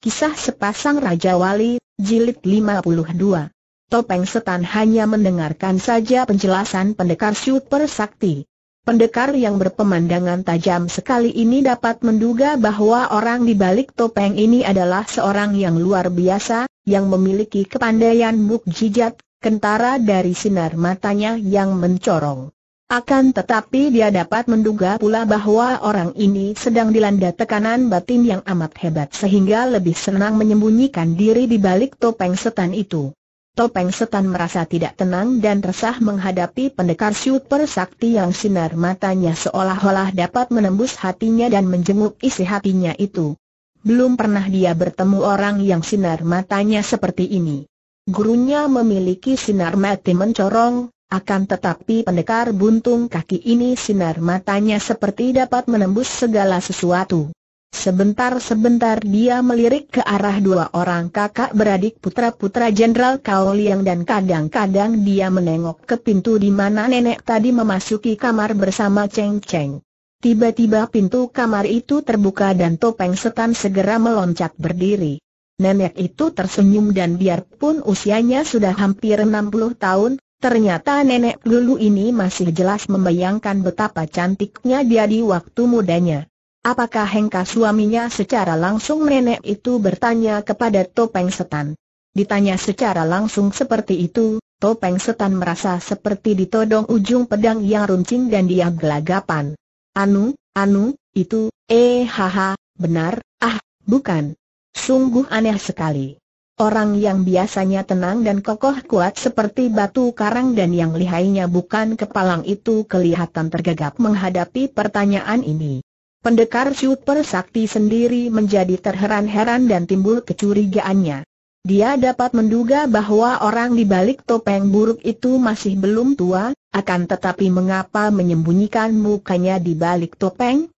Kisah Sepasang Raja Wali, Jilid 52. Topeng Setan hanya mendengarkan saja penjelasan pendekar super sakti. Pendekar yang berpemandangan tajam sekali ini dapat menduga bahwa orang di balik topeng ini adalah seorang yang luar biasa, yang memiliki kepandaian mukjizat, kentara dari sinar matanya yang mencorong. Akan tetapi dia dapat menduga pula bahwa orang ini sedang dilanda tekanan batin yang amat hebat sehingga lebih senang menyembunyikan diri di balik topeng setan itu. Topeng setan merasa tidak tenang dan resah menghadapi pendekar super sakti yang sinar matanya seolah-olah dapat menembus hatinya dan menjenguk isi hatinya itu. Belum pernah dia bertemu orang yang sinar matanya seperti ini. Gurunya memiliki sinar mati mencorong, akan tetapi pendekar buntung kaki ini sinar matanya seperti dapat menembus segala sesuatu. Sebentar-sebentar dia melirik ke arah dua orang kakak beradik putra-putra Jenderal Kao Liang dan kadang-kadang dia menengok ke pintu di mana nenek tadi memasuki kamar bersama Cheng Cheng. Tiba-tiba pintu kamar itu terbuka dan topeng setan segera meloncat berdiri. Nenek itu tersenyum dan biarpun usianya sudah hampir 60 tahun, Ternyata nenek lulu ini masih jelas membayangkan betapa cantiknya dia di waktu mudanya. Apakah Hengka suaminya secara langsung nenek itu bertanya kepada Topeng Setan? Ditanya secara langsung seperti itu, Topeng Setan merasa seperti ditodong ujung pedang yang runcing dan dia gelagapan. Anu, anu, itu, eh haha, benar, ah, bukan. Sungguh aneh sekali. Orang yang biasanya tenang dan kokoh kuat seperti batu karang dan yang lihainya bukan kepalang itu kelihatan tergagap menghadapi pertanyaan ini. Pendekar super sakti sendiri menjadi terheran-heran dan timbul kecurigaannya. Dia dapat menduga bahwa orang di balik topeng buruk itu masih belum tua, akan tetapi mengapa menyembunyikan mukanya di balik topeng?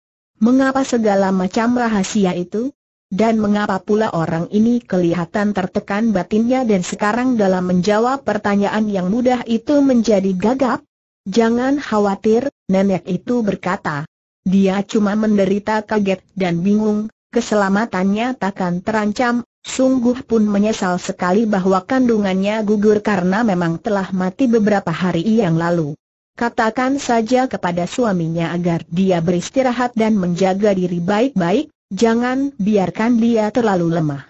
Mengapa segala macam rahasia itu? Dan mengapa pula orang ini kelihatan tertekan batinnya dan sekarang dalam menjawab pertanyaan yang mudah itu menjadi gagap? Jangan khawatir, nenek itu berkata. Dia cuma menderita kaget dan bingung, keselamatannya takkan terancam, sungguh pun menyesal sekali bahwa kandungannya gugur karena memang telah mati beberapa hari yang lalu. Katakan saja kepada suaminya agar dia beristirahat dan menjaga diri baik-baik, Jangan biarkan dia terlalu lemah.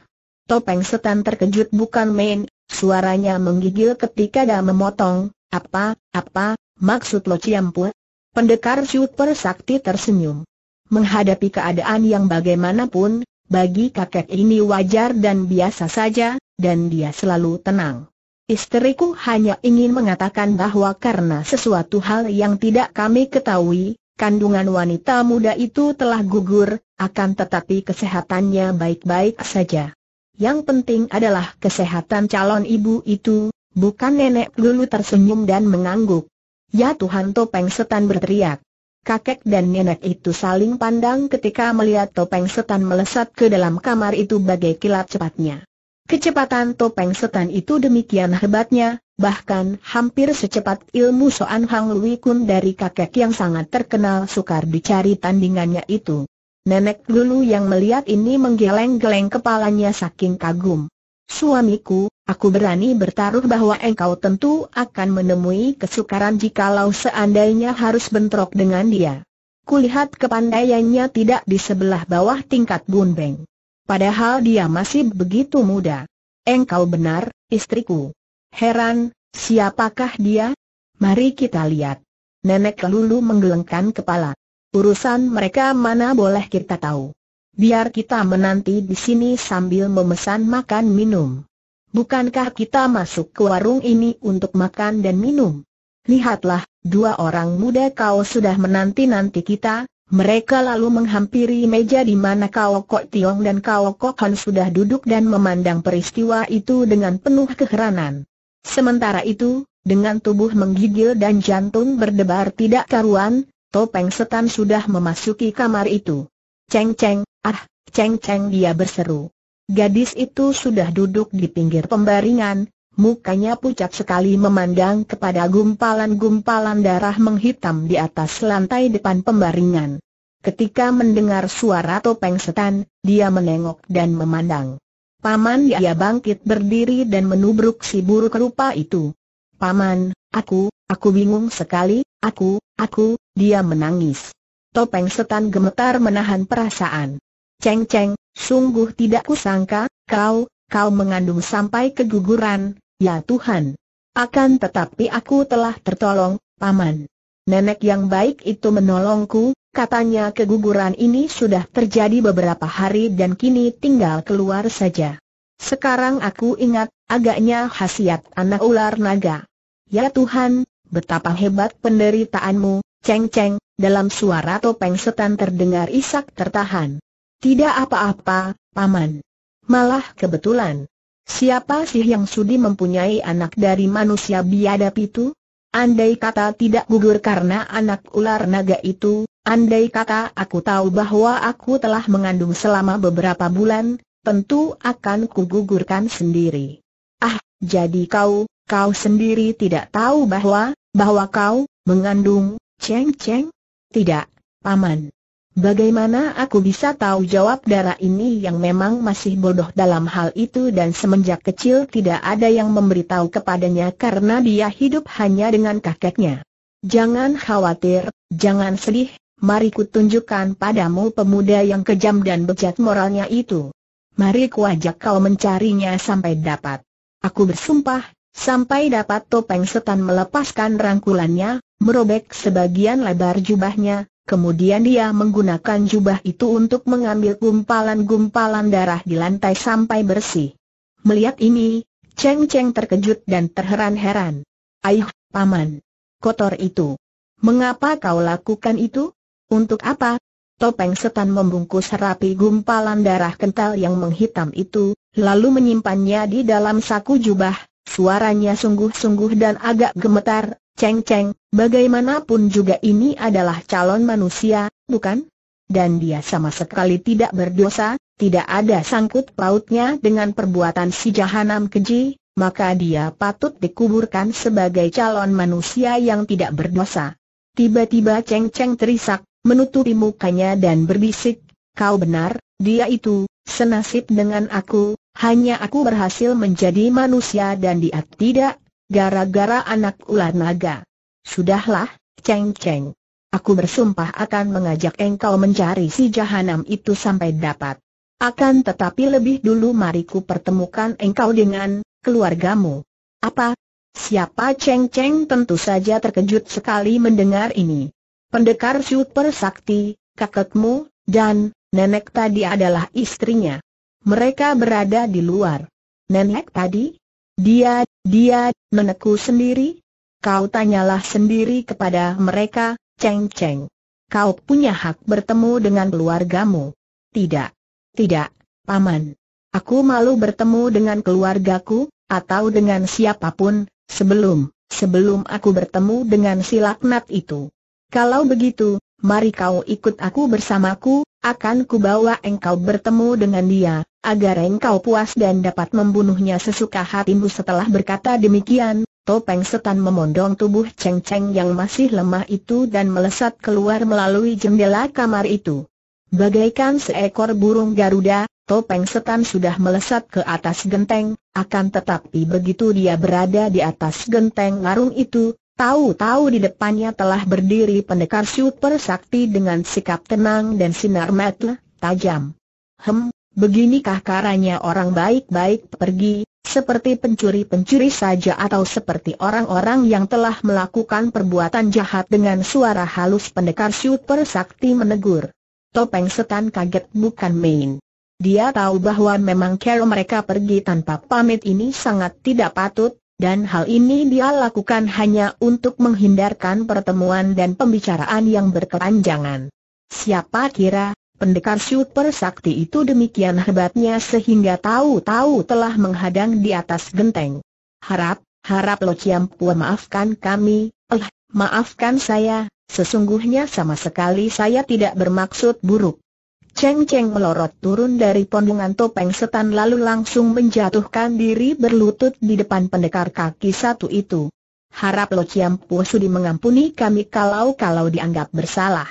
Topeng setan terkejut bukan main, suaranya menggigil ketika dia memotong, apa, apa, maksud lo ciampu? Pendekar super sakti tersenyum. Menghadapi keadaan yang bagaimanapun, bagi kakek ini wajar dan biasa saja, dan dia selalu tenang. Istriku hanya ingin mengatakan bahwa karena sesuatu hal yang tidak kami ketahui, kandungan wanita muda itu telah gugur, akan tetapi kesehatannya baik-baik saja. Yang penting adalah kesehatan calon ibu itu, bukan nenek lulu tersenyum dan mengangguk. Ya Tuhan Topeng Setan berteriak. Kakek dan nenek itu saling pandang ketika melihat Topeng Setan melesat ke dalam kamar itu bagai kilat cepatnya. Kecepatan Topeng Setan itu demikian hebatnya, bahkan hampir secepat ilmu Soan Hang Lui Kun dari kakek yang sangat terkenal sukar dicari tandingannya itu. Nenek Lulu yang melihat ini menggeleng-geleng kepalanya saking kagum. Suamiku, aku berani bertaruh bahwa engkau tentu akan menemui kesukaran jikalau seandainya harus bentrok dengan dia. Kulihat kepandaiannya tidak di sebelah bawah tingkat bun Beng. Padahal dia masih begitu muda. Engkau benar, istriku. Heran, siapakah dia? Mari kita lihat. Nenek Lulu menggelengkan kepala. Urusan mereka mana boleh kita tahu. Biar kita menanti di sini sambil memesan makan minum. Bukankah kita masuk ke warung ini untuk makan dan minum? Lihatlah, dua orang muda kau sudah menanti-nanti kita, mereka lalu menghampiri meja di mana kau kok Tiong dan kau kok Han sudah duduk dan memandang peristiwa itu dengan penuh keheranan. Sementara itu, dengan tubuh menggigil dan jantung berdebar tidak karuan, Topeng setan sudah memasuki kamar itu. Ceng ceng, ah, ceng ceng dia berseru. Gadis itu sudah duduk di pinggir pembaringan, mukanya pucat sekali memandang kepada gumpalan-gumpalan darah menghitam di atas lantai depan pembaringan. Ketika mendengar suara topeng setan, dia menengok dan memandang. Paman dia bangkit berdiri dan menubruk si buruk rupa itu. Paman, aku, aku bingung sekali, Aku, aku, dia menangis. Topeng setan gemetar menahan perasaan. Ceng Ceng, sungguh tidak kusangka, kau, kau mengandung sampai keguguran, ya Tuhan. Akan tetapi aku telah tertolong, Paman. Nenek yang baik itu menolongku, katanya keguguran ini sudah terjadi beberapa hari dan kini tinggal keluar saja. Sekarang aku ingat, agaknya khasiat anak ular naga. Ya Tuhan, betapa hebat penderitaanmu, ceng-ceng, dalam suara topeng setan terdengar isak tertahan. Tidak apa-apa, paman. Malah kebetulan. Siapa sih yang sudi mempunyai anak dari manusia biadab itu? Andai kata tidak gugur karena anak ular naga itu, andai kata aku tahu bahwa aku telah mengandung selama beberapa bulan, tentu akan kugugurkan sendiri. Ah, jadi kau, kau sendiri tidak tahu bahwa bahwa kau mengandung Cheng Cheng? Tidak, paman. Bagaimana aku bisa tahu jawab darah ini yang memang masih bodoh dalam hal itu dan semenjak kecil tidak ada yang memberitahu kepadanya karena dia hidup hanya dengan kakeknya. Jangan khawatir, jangan sedih, mari kutunjukkan padamu pemuda yang kejam dan bejat moralnya itu. Mari kuajak kau mencarinya sampai dapat. Aku bersumpah, Sampai dapat topeng setan melepaskan rangkulannya, merobek sebagian lebar jubahnya, kemudian dia menggunakan jubah itu untuk mengambil gumpalan-gumpalan darah di lantai sampai bersih. Melihat ini, Cheng Cheng terkejut dan terheran-heran. Aih, paman. Kotor itu. Mengapa kau lakukan itu? Untuk apa? Topeng setan membungkus rapi gumpalan darah kental yang menghitam itu, lalu menyimpannya di dalam saku jubah, Suaranya sungguh-sungguh dan agak gemetar, Ceng Ceng, bagaimanapun juga ini adalah calon manusia, bukan? Dan dia sama sekali tidak berdosa, tidak ada sangkut pautnya dengan perbuatan si jahanam keji, maka dia patut dikuburkan sebagai calon manusia yang tidak berdosa. Tiba-tiba Ceng Ceng terisak, menutupi mukanya dan berbisik, kau benar, dia itu, Senasib dengan aku, hanya aku berhasil menjadi manusia dan dia tidak, gara-gara anak ular naga. Sudahlah, Cheng Cheng. Aku bersumpah akan mengajak engkau mencari si jahanam itu sampai dapat. Akan tetapi lebih dulu mariku pertemukan engkau dengan keluargamu. Apa? Siapa Cheng Cheng? tentu saja terkejut sekali mendengar ini. Pendekar super sakti, kakekmu, dan Nenek tadi adalah istrinya. Mereka berada di luar. Nenek tadi? Dia, dia, nenekku sendiri? Kau tanyalah sendiri kepada mereka, Ceng Ceng. Kau punya hak bertemu dengan keluargamu. Tidak. Tidak, Paman. Aku malu bertemu dengan keluargaku, atau dengan siapapun, sebelum, sebelum aku bertemu dengan si laknat itu. Kalau begitu, mari kau ikut aku bersamaku, akan kubawa engkau bertemu dengan dia, agar engkau puas dan dapat membunuhnya sesuka hatimu setelah berkata demikian, topeng setan memondong tubuh Cheng Cheng yang masih lemah itu dan melesat keluar melalui jendela kamar itu. Bagaikan seekor burung Garuda, topeng setan sudah melesat ke atas genteng, akan tetapi begitu dia berada di atas genteng larung itu, Tahu-tahu di depannya telah berdiri pendekar super sakti dengan sikap tenang dan sinar mata tajam. Hem, beginikah caranya orang baik-baik pergi, seperti pencuri-pencuri saja atau seperti orang-orang yang telah melakukan perbuatan jahat dengan suara halus pendekar super sakti menegur. Topeng setan kaget bukan main. Dia tahu bahwa memang kalau mereka pergi tanpa pamit ini sangat tidak patut, dan hal ini dia lakukan hanya untuk menghindarkan pertemuan dan pembicaraan yang berkepanjangan. Siapa kira, pendekar super sakti itu demikian hebatnya sehingga tahu-tahu telah menghadang di atas genteng. Harap, harap Lo Ciampua maafkan kami, eh, maafkan saya, sesungguhnya sama sekali saya tidak bermaksud buruk. Cheng Cheng melorot turun dari pondongan topeng setan lalu langsung menjatuhkan diri berlutut di depan pendekar kaki satu itu. Harap Lo Chiam Pu Sudi mengampuni kami kalau-kalau dianggap bersalah.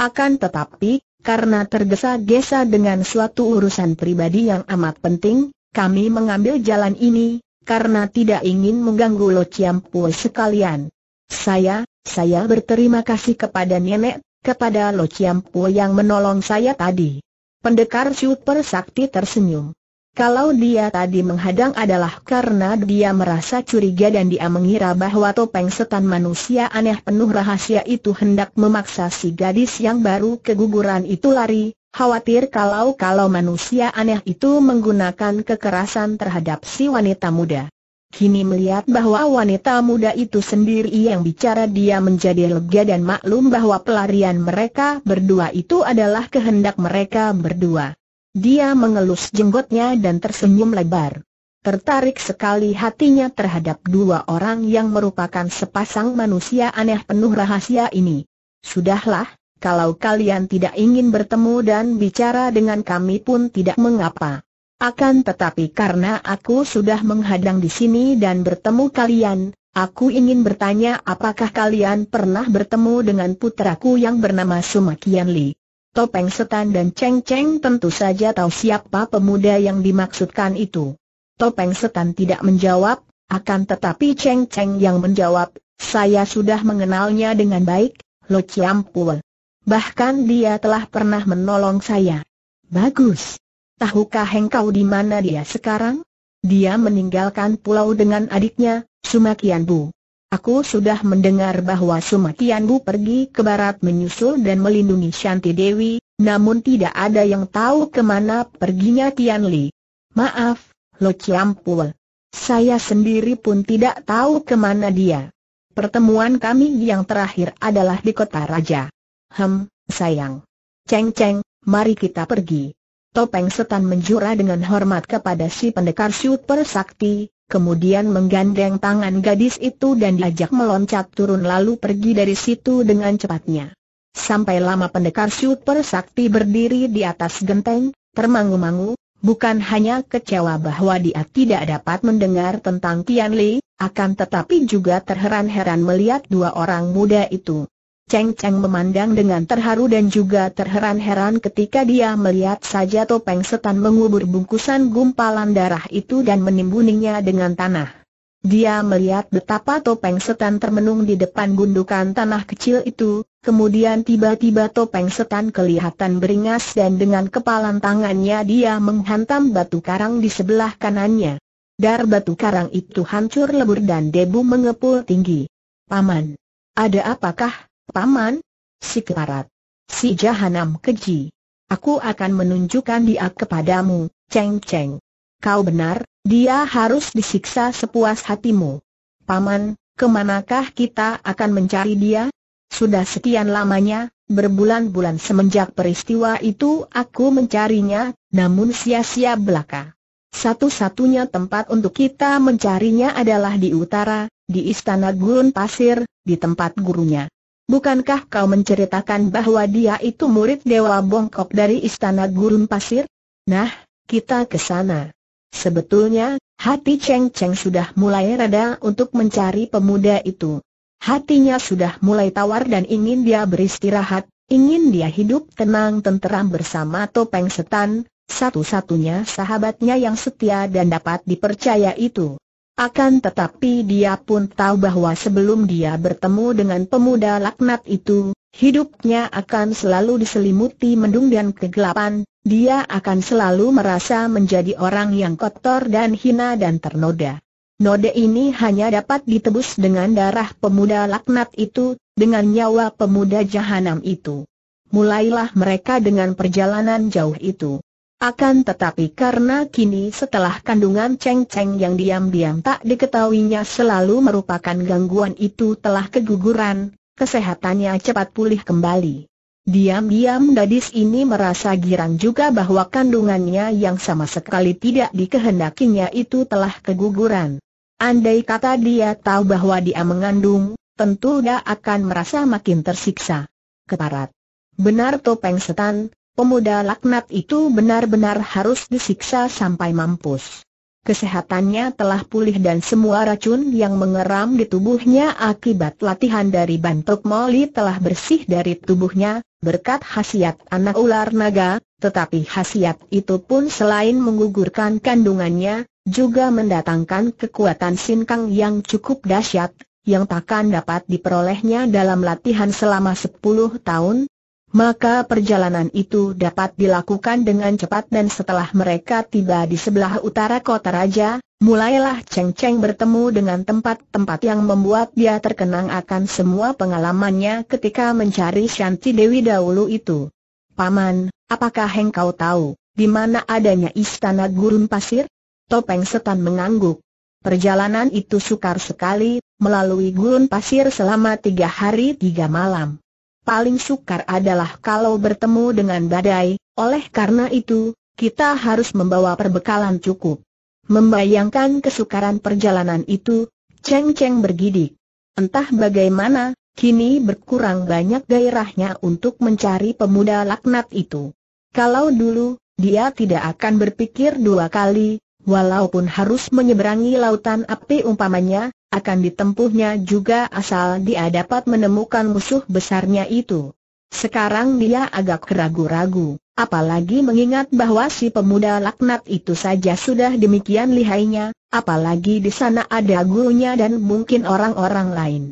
Akan tetapi, karena tergesa-gesa dengan suatu urusan pribadi yang amat penting, kami mengambil jalan ini, karena tidak ingin mengganggu Lo Chiam Pu sekalian. Saya, saya berterima kasih kepada nenek kepada Lo Chiampo yang menolong saya tadi. Pendekar Super Sakti tersenyum. Kalau dia tadi menghadang adalah karena dia merasa curiga dan dia mengira bahwa topeng setan manusia aneh penuh rahasia itu hendak memaksa si gadis yang baru keguguran itu lari, khawatir kalau-kalau manusia aneh itu menggunakan kekerasan terhadap si wanita muda. Kini melihat bahwa wanita muda itu sendiri yang bicara dia menjadi lega dan maklum bahwa pelarian mereka berdua itu adalah kehendak mereka berdua. Dia mengelus jenggotnya dan tersenyum lebar. Tertarik sekali hatinya terhadap dua orang yang merupakan sepasang manusia aneh penuh rahasia ini. Sudahlah, kalau kalian tidak ingin bertemu dan bicara dengan kami pun tidak mengapa. Akan tetapi karena aku sudah menghadang di sini dan bertemu kalian, aku ingin bertanya apakah kalian pernah bertemu dengan putraku yang bernama Sumakian Li. Topeng Setan dan Cheng Cheng tentu saja tahu siapa pemuda yang dimaksudkan itu. Topeng Setan tidak menjawab, akan tetapi Cheng Cheng yang menjawab, saya sudah mengenalnya dengan baik, Lo Chiam Pue. Bahkan dia telah pernah menolong saya. Bagus. Tahukah engkau di mana dia sekarang? Dia meninggalkan pulau dengan adiknya, Sumakian Bu. Aku sudah mendengar bahwa Sumakian Bu pergi ke barat menyusul dan melindungi Shanti Dewi, namun tidak ada yang tahu kemana perginya Tian Li. Maaf, Lo Chiampul. Saya sendiri pun tidak tahu kemana dia. Pertemuan kami yang terakhir adalah di kota Raja. Hem, sayang. Ceng-ceng, mari kita pergi. Topeng setan menjura dengan hormat kepada si pendekar super sakti, kemudian menggandeng tangan gadis itu dan diajak meloncat turun lalu pergi dari situ dengan cepatnya. Sampai lama pendekar super sakti berdiri di atas genteng, termangu-mangu, bukan hanya kecewa bahwa dia tidak dapat mendengar tentang Tian Li, akan tetapi juga terheran-heran melihat dua orang muda itu. Cheng Cheng memandang dengan terharu dan juga terheran-heran ketika dia melihat saja topeng setan mengubur bungkusan gumpalan darah itu dan menimbuninya dengan tanah. Dia melihat betapa topeng setan termenung di depan gundukan tanah kecil itu, kemudian tiba-tiba topeng setan kelihatan beringas dan dengan kepalan tangannya dia menghantam batu karang di sebelah kanannya. Dar batu karang itu hancur lebur dan debu mengepul tinggi. Paman, ada apakah? Paman, si kelarat, si jahanam keji. Aku akan menunjukkan dia kepadamu, Cheng Cheng. Kau benar, dia harus disiksa sepuas hatimu. Paman, kemanakah kita akan mencari dia? Sudah sekian lamanya, berbulan-bulan semenjak peristiwa itu aku mencarinya, namun sia-sia belaka. Satu-satunya tempat untuk kita mencarinya adalah di utara, di Istana Gurun Pasir, di tempat gurunya. Bukankah kau menceritakan bahwa dia itu murid Dewa Bongkok dari Istana Gurun Pasir? Nah, kita ke sana. Sebetulnya, hati Cheng Cheng sudah mulai reda untuk mencari pemuda itu. Hatinya sudah mulai tawar dan ingin dia beristirahat, ingin dia hidup tenang tenteram bersama Topeng Setan, satu-satunya sahabatnya yang setia dan dapat dipercaya itu. Akan tetapi dia pun tahu bahwa sebelum dia bertemu dengan pemuda laknat itu, hidupnya akan selalu diselimuti mendung dan kegelapan, dia akan selalu merasa menjadi orang yang kotor dan hina dan ternoda. Noda ini hanya dapat ditebus dengan darah pemuda laknat itu, dengan nyawa pemuda jahanam itu. Mulailah mereka dengan perjalanan jauh itu. Akan tetapi karena kini setelah kandungan Cheng Cheng yang diam-diam tak diketahuinya selalu merupakan gangguan itu telah keguguran, kesehatannya cepat pulih kembali. Diam-diam gadis ini merasa girang juga bahwa kandungannya yang sama sekali tidak dikehendakinya itu telah keguguran. Andai kata dia tahu bahwa dia mengandung, tentu dia akan merasa makin tersiksa. Keparat. Benar topeng setan, Pemuda laknat itu benar-benar harus disiksa sampai mampus. Kesehatannya telah pulih dan semua racun yang mengeram di tubuhnya akibat latihan dari bantuk moli telah bersih dari tubuhnya, berkat khasiat anak ular naga, tetapi khasiat itu pun selain menggugurkan kandungannya, juga mendatangkan kekuatan sinkang yang cukup dahsyat, yang takkan dapat diperolehnya dalam latihan selama 10 tahun, maka perjalanan itu dapat dilakukan dengan cepat dan setelah mereka tiba di sebelah utara kota raja, mulailah Cheng Cheng bertemu dengan tempat-tempat yang membuat dia terkenang akan semua pengalamannya ketika mencari Shanti Dewi dahulu itu. Paman, apakah engkau tahu di mana adanya istana gurun pasir? Topeng setan mengangguk. Perjalanan itu sukar sekali, melalui gurun pasir selama tiga hari tiga malam paling sukar adalah kalau bertemu dengan badai, oleh karena itu, kita harus membawa perbekalan cukup. Membayangkan kesukaran perjalanan itu, Cheng Cheng bergidik. Entah bagaimana, kini berkurang banyak gairahnya untuk mencari pemuda laknat itu. Kalau dulu, dia tidak akan berpikir dua kali, Walaupun harus menyeberangi lautan api umpamanya, akan ditempuhnya juga asal dia dapat menemukan musuh besarnya itu. Sekarang dia agak ragu-ragu, apalagi mengingat bahwa si pemuda laknat itu saja sudah demikian lihainya, apalagi di sana ada gurunya dan mungkin orang-orang lain.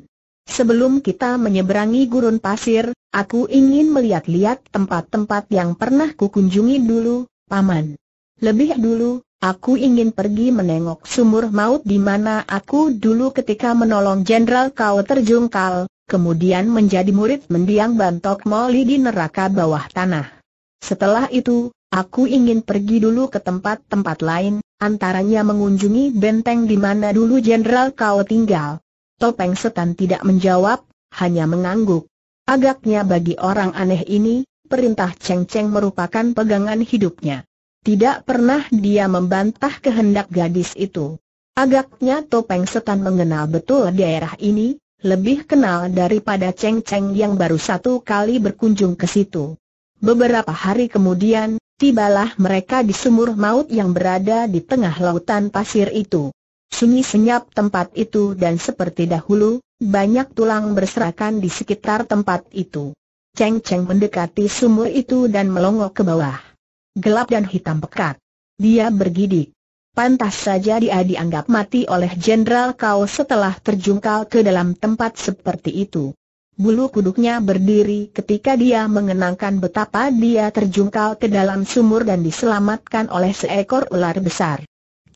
Sebelum kita menyeberangi gurun pasir, aku ingin melihat-lihat tempat-tempat yang pernah kukunjungi dulu, Paman. Lebih dulu, Aku ingin pergi menengok sumur maut di mana aku dulu ketika menolong Jenderal Kau terjungkal, kemudian menjadi murid mendiang Bantok Moli di neraka bawah tanah. Setelah itu, aku ingin pergi dulu ke tempat-tempat lain, antaranya mengunjungi benteng di mana dulu Jenderal Kau tinggal. Topeng Setan tidak menjawab, hanya mengangguk. Agaknya bagi orang aneh ini, perintah Cheng Cheng merupakan pegangan hidupnya. Tidak pernah dia membantah kehendak gadis itu. Agaknya Topeng Setan mengenal betul daerah ini, lebih kenal daripada Cheng Cheng yang baru satu kali berkunjung ke situ. Beberapa hari kemudian, tibalah mereka di sumur maut yang berada di tengah lautan pasir itu. Sunyi senyap tempat itu dan seperti dahulu, banyak tulang berserakan di sekitar tempat itu. Cheng Cheng mendekati sumur itu dan melongok ke bawah gelap dan hitam pekat. Dia bergidik. Pantas saja dia dianggap mati oleh Jenderal Kau setelah terjungkal ke dalam tempat seperti itu. Bulu kuduknya berdiri ketika dia mengenangkan betapa dia terjungkal ke dalam sumur dan diselamatkan oleh seekor ular besar.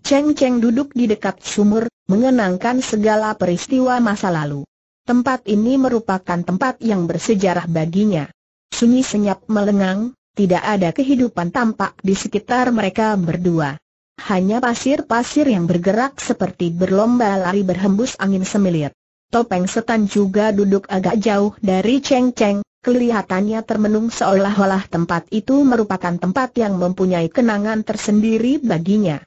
Cheng Cheng duduk di dekat sumur, mengenangkan segala peristiwa masa lalu. Tempat ini merupakan tempat yang bersejarah baginya. Sunyi senyap melengang, tidak ada kehidupan tampak di sekitar mereka berdua. Hanya pasir-pasir yang bergerak seperti berlomba lari berhembus angin semilir. Topeng setan juga duduk agak jauh dari Cheng Cheng, kelihatannya termenung seolah-olah tempat itu merupakan tempat yang mempunyai kenangan tersendiri baginya.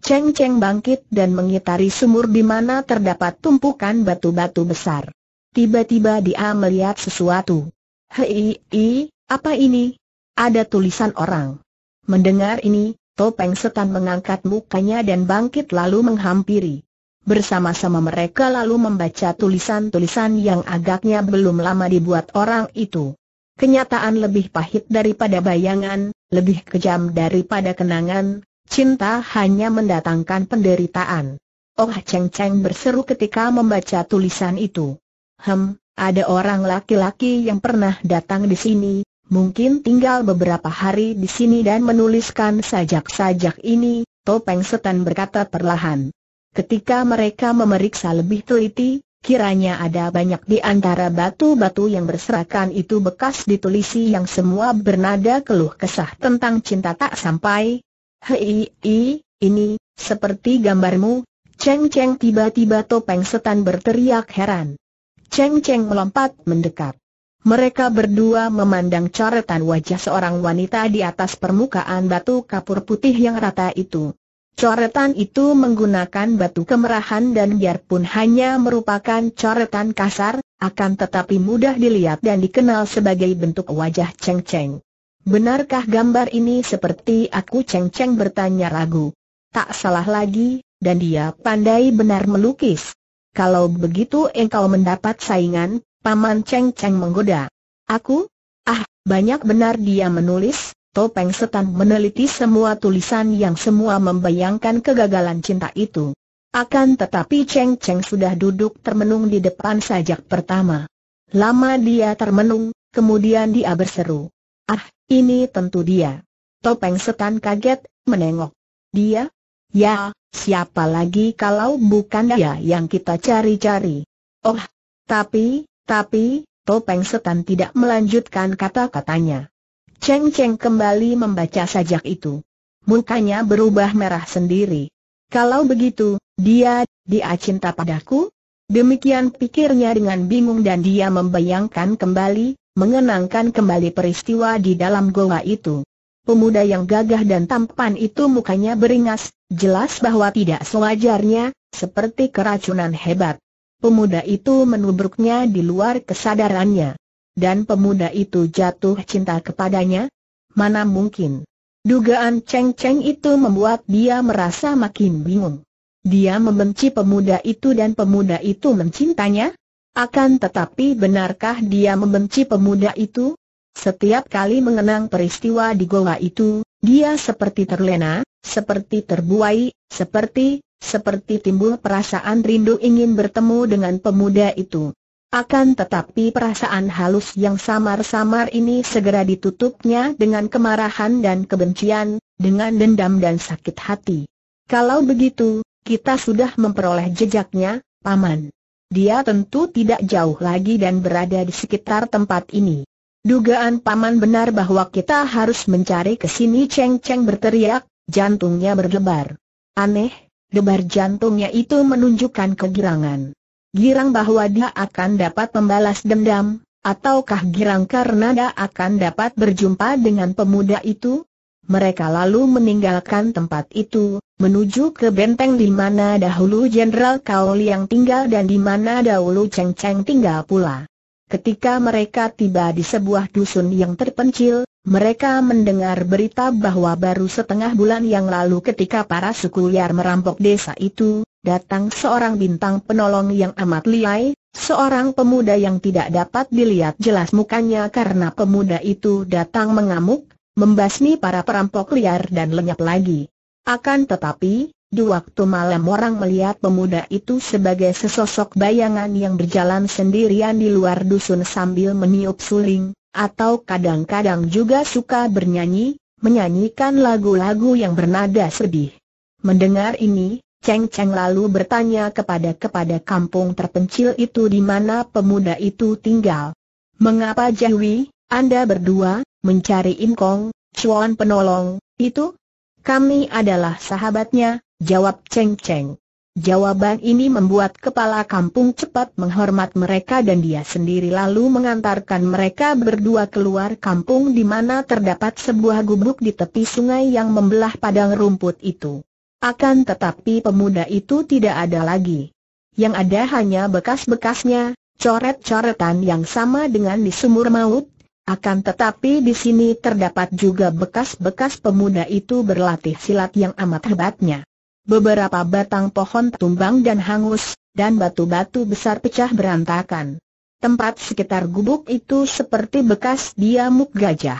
Cheng Cheng bangkit dan mengitari sumur di mana terdapat tumpukan batu-batu besar. Tiba-tiba dia melihat sesuatu. Hei, apa ini? Ada tulisan orang. Mendengar ini, Topeng Setan mengangkat mukanya dan bangkit lalu menghampiri. Bersama-sama mereka lalu membaca tulisan-tulisan yang agaknya belum lama dibuat orang itu. Kenyataan lebih pahit daripada bayangan, lebih kejam daripada kenangan, cinta hanya mendatangkan penderitaan. Oh Cheng Cheng berseru ketika membaca tulisan itu. Hem, ada orang laki-laki yang pernah datang di sini, mungkin tinggal beberapa hari di sini dan menuliskan sajak-sajak ini, Topeng Setan berkata perlahan. Ketika mereka memeriksa lebih teliti, kiranya ada banyak di antara batu-batu yang berserakan itu bekas ditulisi yang semua bernada keluh kesah tentang cinta tak sampai. Hei, i, ini, seperti gambarmu, Ceng-ceng tiba-tiba Topeng Setan berteriak heran. Ceng-ceng melompat mendekat mereka berdua memandang coretan wajah seorang wanita di atas permukaan batu kapur putih yang rata itu. Coretan itu menggunakan batu kemerahan dan biarpun hanya merupakan coretan kasar, akan tetapi mudah dilihat dan dikenal sebagai bentuk wajah Cheng Cheng. Benarkah gambar ini seperti aku Cheng Cheng bertanya ragu? Tak salah lagi, dan dia pandai benar melukis. Kalau begitu engkau mendapat saingan, Paman Cheng Cheng menggoda. Aku? Ah, banyak benar dia menulis, topeng setan meneliti semua tulisan yang semua membayangkan kegagalan cinta itu. Akan tetapi Cheng Cheng sudah duduk termenung di depan sajak pertama. Lama dia termenung, kemudian dia berseru. Ah, ini tentu dia. Topeng setan kaget, menengok. Dia? Ya, siapa lagi kalau bukan dia yang kita cari-cari? Oh, tapi, tapi, topeng setan tidak melanjutkan kata-katanya. Cheng Cheng kembali membaca sajak itu. Mukanya berubah merah sendiri. Kalau begitu, dia, dia cinta padaku? Demikian pikirnya dengan bingung dan dia membayangkan kembali, mengenangkan kembali peristiwa di dalam goa itu. Pemuda yang gagah dan tampan itu mukanya beringas, jelas bahwa tidak sewajarnya, seperti keracunan hebat pemuda itu menubruknya di luar kesadarannya. Dan pemuda itu jatuh cinta kepadanya? Mana mungkin? Dugaan Cheng Cheng itu membuat dia merasa makin bingung. Dia membenci pemuda itu dan pemuda itu mencintanya? Akan tetapi benarkah dia membenci pemuda itu? Setiap kali mengenang peristiwa di goa itu, dia seperti terlena, seperti terbuai, seperti, seperti timbul perasaan rindu ingin bertemu dengan pemuda itu. Akan tetapi perasaan halus yang samar-samar ini segera ditutupnya dengan kemarahan dan kebencian, dengan dendam dan sakit hati. Kalau begitu, kita sudah memperoleh jejaknya, Paman. Dia tentu tidak jauh lagi dan berada di sekitar tempat ini. Dugaan Paman benar bahwa kita harus mencari ke sini Cheng Cheng berteriak, Jantungnya berdebar. Aneh, debar jantungnya itu menunjukkan kegirangan. Girang bahwa dia akan dapat membalas dendam, ataukah girang karena dia akan dapat berjumpa dengan pemuda itu? Mereka lalu meninggalkan tempat itu, menuju ke benteng di mana dahulu Jenderal Kaoli yang tinggal dan di mana dahulu Cheng Cheng tinggal pula. Ketika mereka tiba di sebuah dusun yang terpencil, mereka mendengar berita bahwa baru setengah bulan yang lalu ketika para suku liar merampok desa itu, datang seorang bintang penolong yang amat liai, seorang pemuda yang tidak dapat dilihat jelas mukanya karena pemuda itu datang mengamuk, membasmi para perampok liar dan lenyap lagi. Akan tetapi, di waktu malam orang melihat pemuda itu sebagai sesosok bayangan yang berjalan sendirian di luar dusun sambil meniup suling, atau kadang-kadang juga suka bernyanyi, menyanyikan lagu-lagu yang bernada sedih. Mendengar ini, Cheng Cheng lalu bertanya kepada kepada kampung terpencil itu di mana pemuda itu tinggal. Mengapa Jahwi, Anda berdua, mencari Inkong, Chuan penolong, itu? Kami adalah sahabatnya, jawab Cheng Cheng. Jawaban ini membuat kepala kampung cepat menghormat mereka dan dia sendiri lalu mengantarkan mereka berdua keluar kampung di mana terdapat sebuah gubuk di tepi sungai yang membelah padang rumput itu. Akan tetapi pemuda itu tidak ada lagi. Yang ada hanya bekas-bekasnya, coret-coretan yang sama dengan di sumur maut, akan tetapi di sini terdapat juga bekas-bekas pemuda itu berlatih silat yang amat hebatnya. Beberapa batang pohon tumbang dan hangus, dan batu-batu besar pecah berantakan. Tempat sekitar gubuk itu seperti bekas diamuk gajah.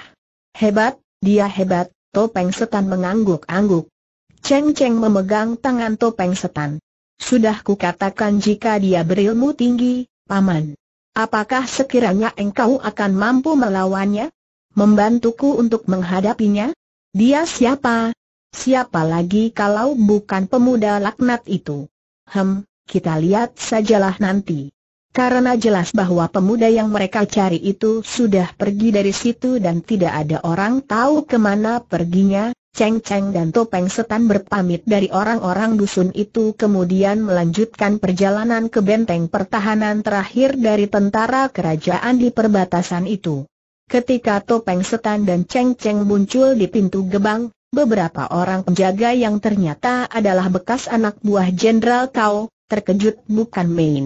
Hebat, dia hebat, Topeng Setan mengangguk-angguk. Cheng Cheng memegang tangan Topeng Setan. Sudah kukatakan jika dia berilmu tinggi, Paman. Apakah sekiranya engkau akan mampu melawannya? Membantuku untuk menghadapinya? Dia siapa? Siapa lagi kalau bukan pemuda laknat itu? Hem, kita lihat sajalah nanti. Karena jelas bahwa pemuda yang mereka cari itu sudah pergi dari situ dan tidak ada orang tahu kemana perginya, Cheng Cheng dan Topeng Setan berpamit dari orang-orang dusun itu kemudian melanjutkan perjalanan ke benteng pertahanan terakhir dari tentara kerajaan di perbatasan itu. Ketika Topeng Setan dan Cheng Cheng muncul di pintu gebang, beberapa orang penjaga yang ternyata adalah bekas anak buah Jenderal Kau, terkejut bukan main.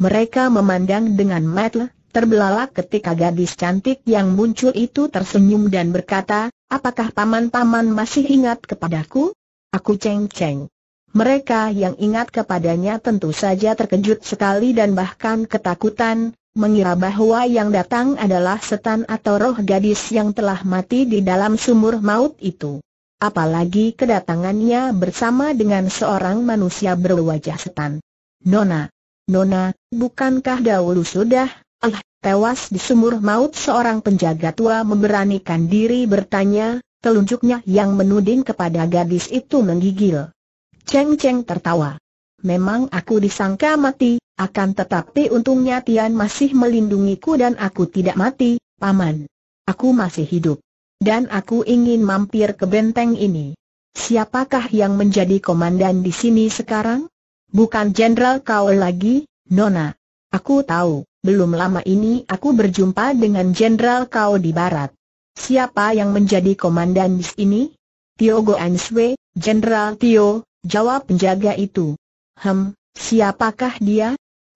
Mereka memandang dengan mata terbelalak ketika gadis cantik yang muncul itu tersenyum dan berkata, apakah paman-paman masih ingat kepadaku? Aku Cheng Cheng. Mereka yang ingat kepadanya tentu saja terkejut sekali dan bahkan ketakutan, mengira bahwa yang datang adalah setan atau roh gadis yang telah mati di dalam sumur maut itu. Apalagi kedatangannya bersama dengan seorang manusia berwajah setan. Nona, Nona, bukankah dahulu sudah, ah, Tewas di sumur maut seorang penjaga tua memberanikan diri bertanya, telunjuknya yang menuding kepada gadis itu menggigil. Cheng Cheng tertawa. Memang aku disangka mati, akan tetapi untungnya Tian masih melindungiku dan aku tidak mati, Paman. Aku masih hidup. Dan aku ingin mampir ke benteng ini. Siapakah yang menjadi komandan di sini sekarang? Bukan Jenderal kau lagi, Nona. Aku tahu belum lama ini aku berjumpa dengan Jenderal Kau di barat. Siapa yang menjadi komandan di sini? Tio Goan Sui, Jenderal Tio, jawab penjaga itu. Hem, siapakah dia?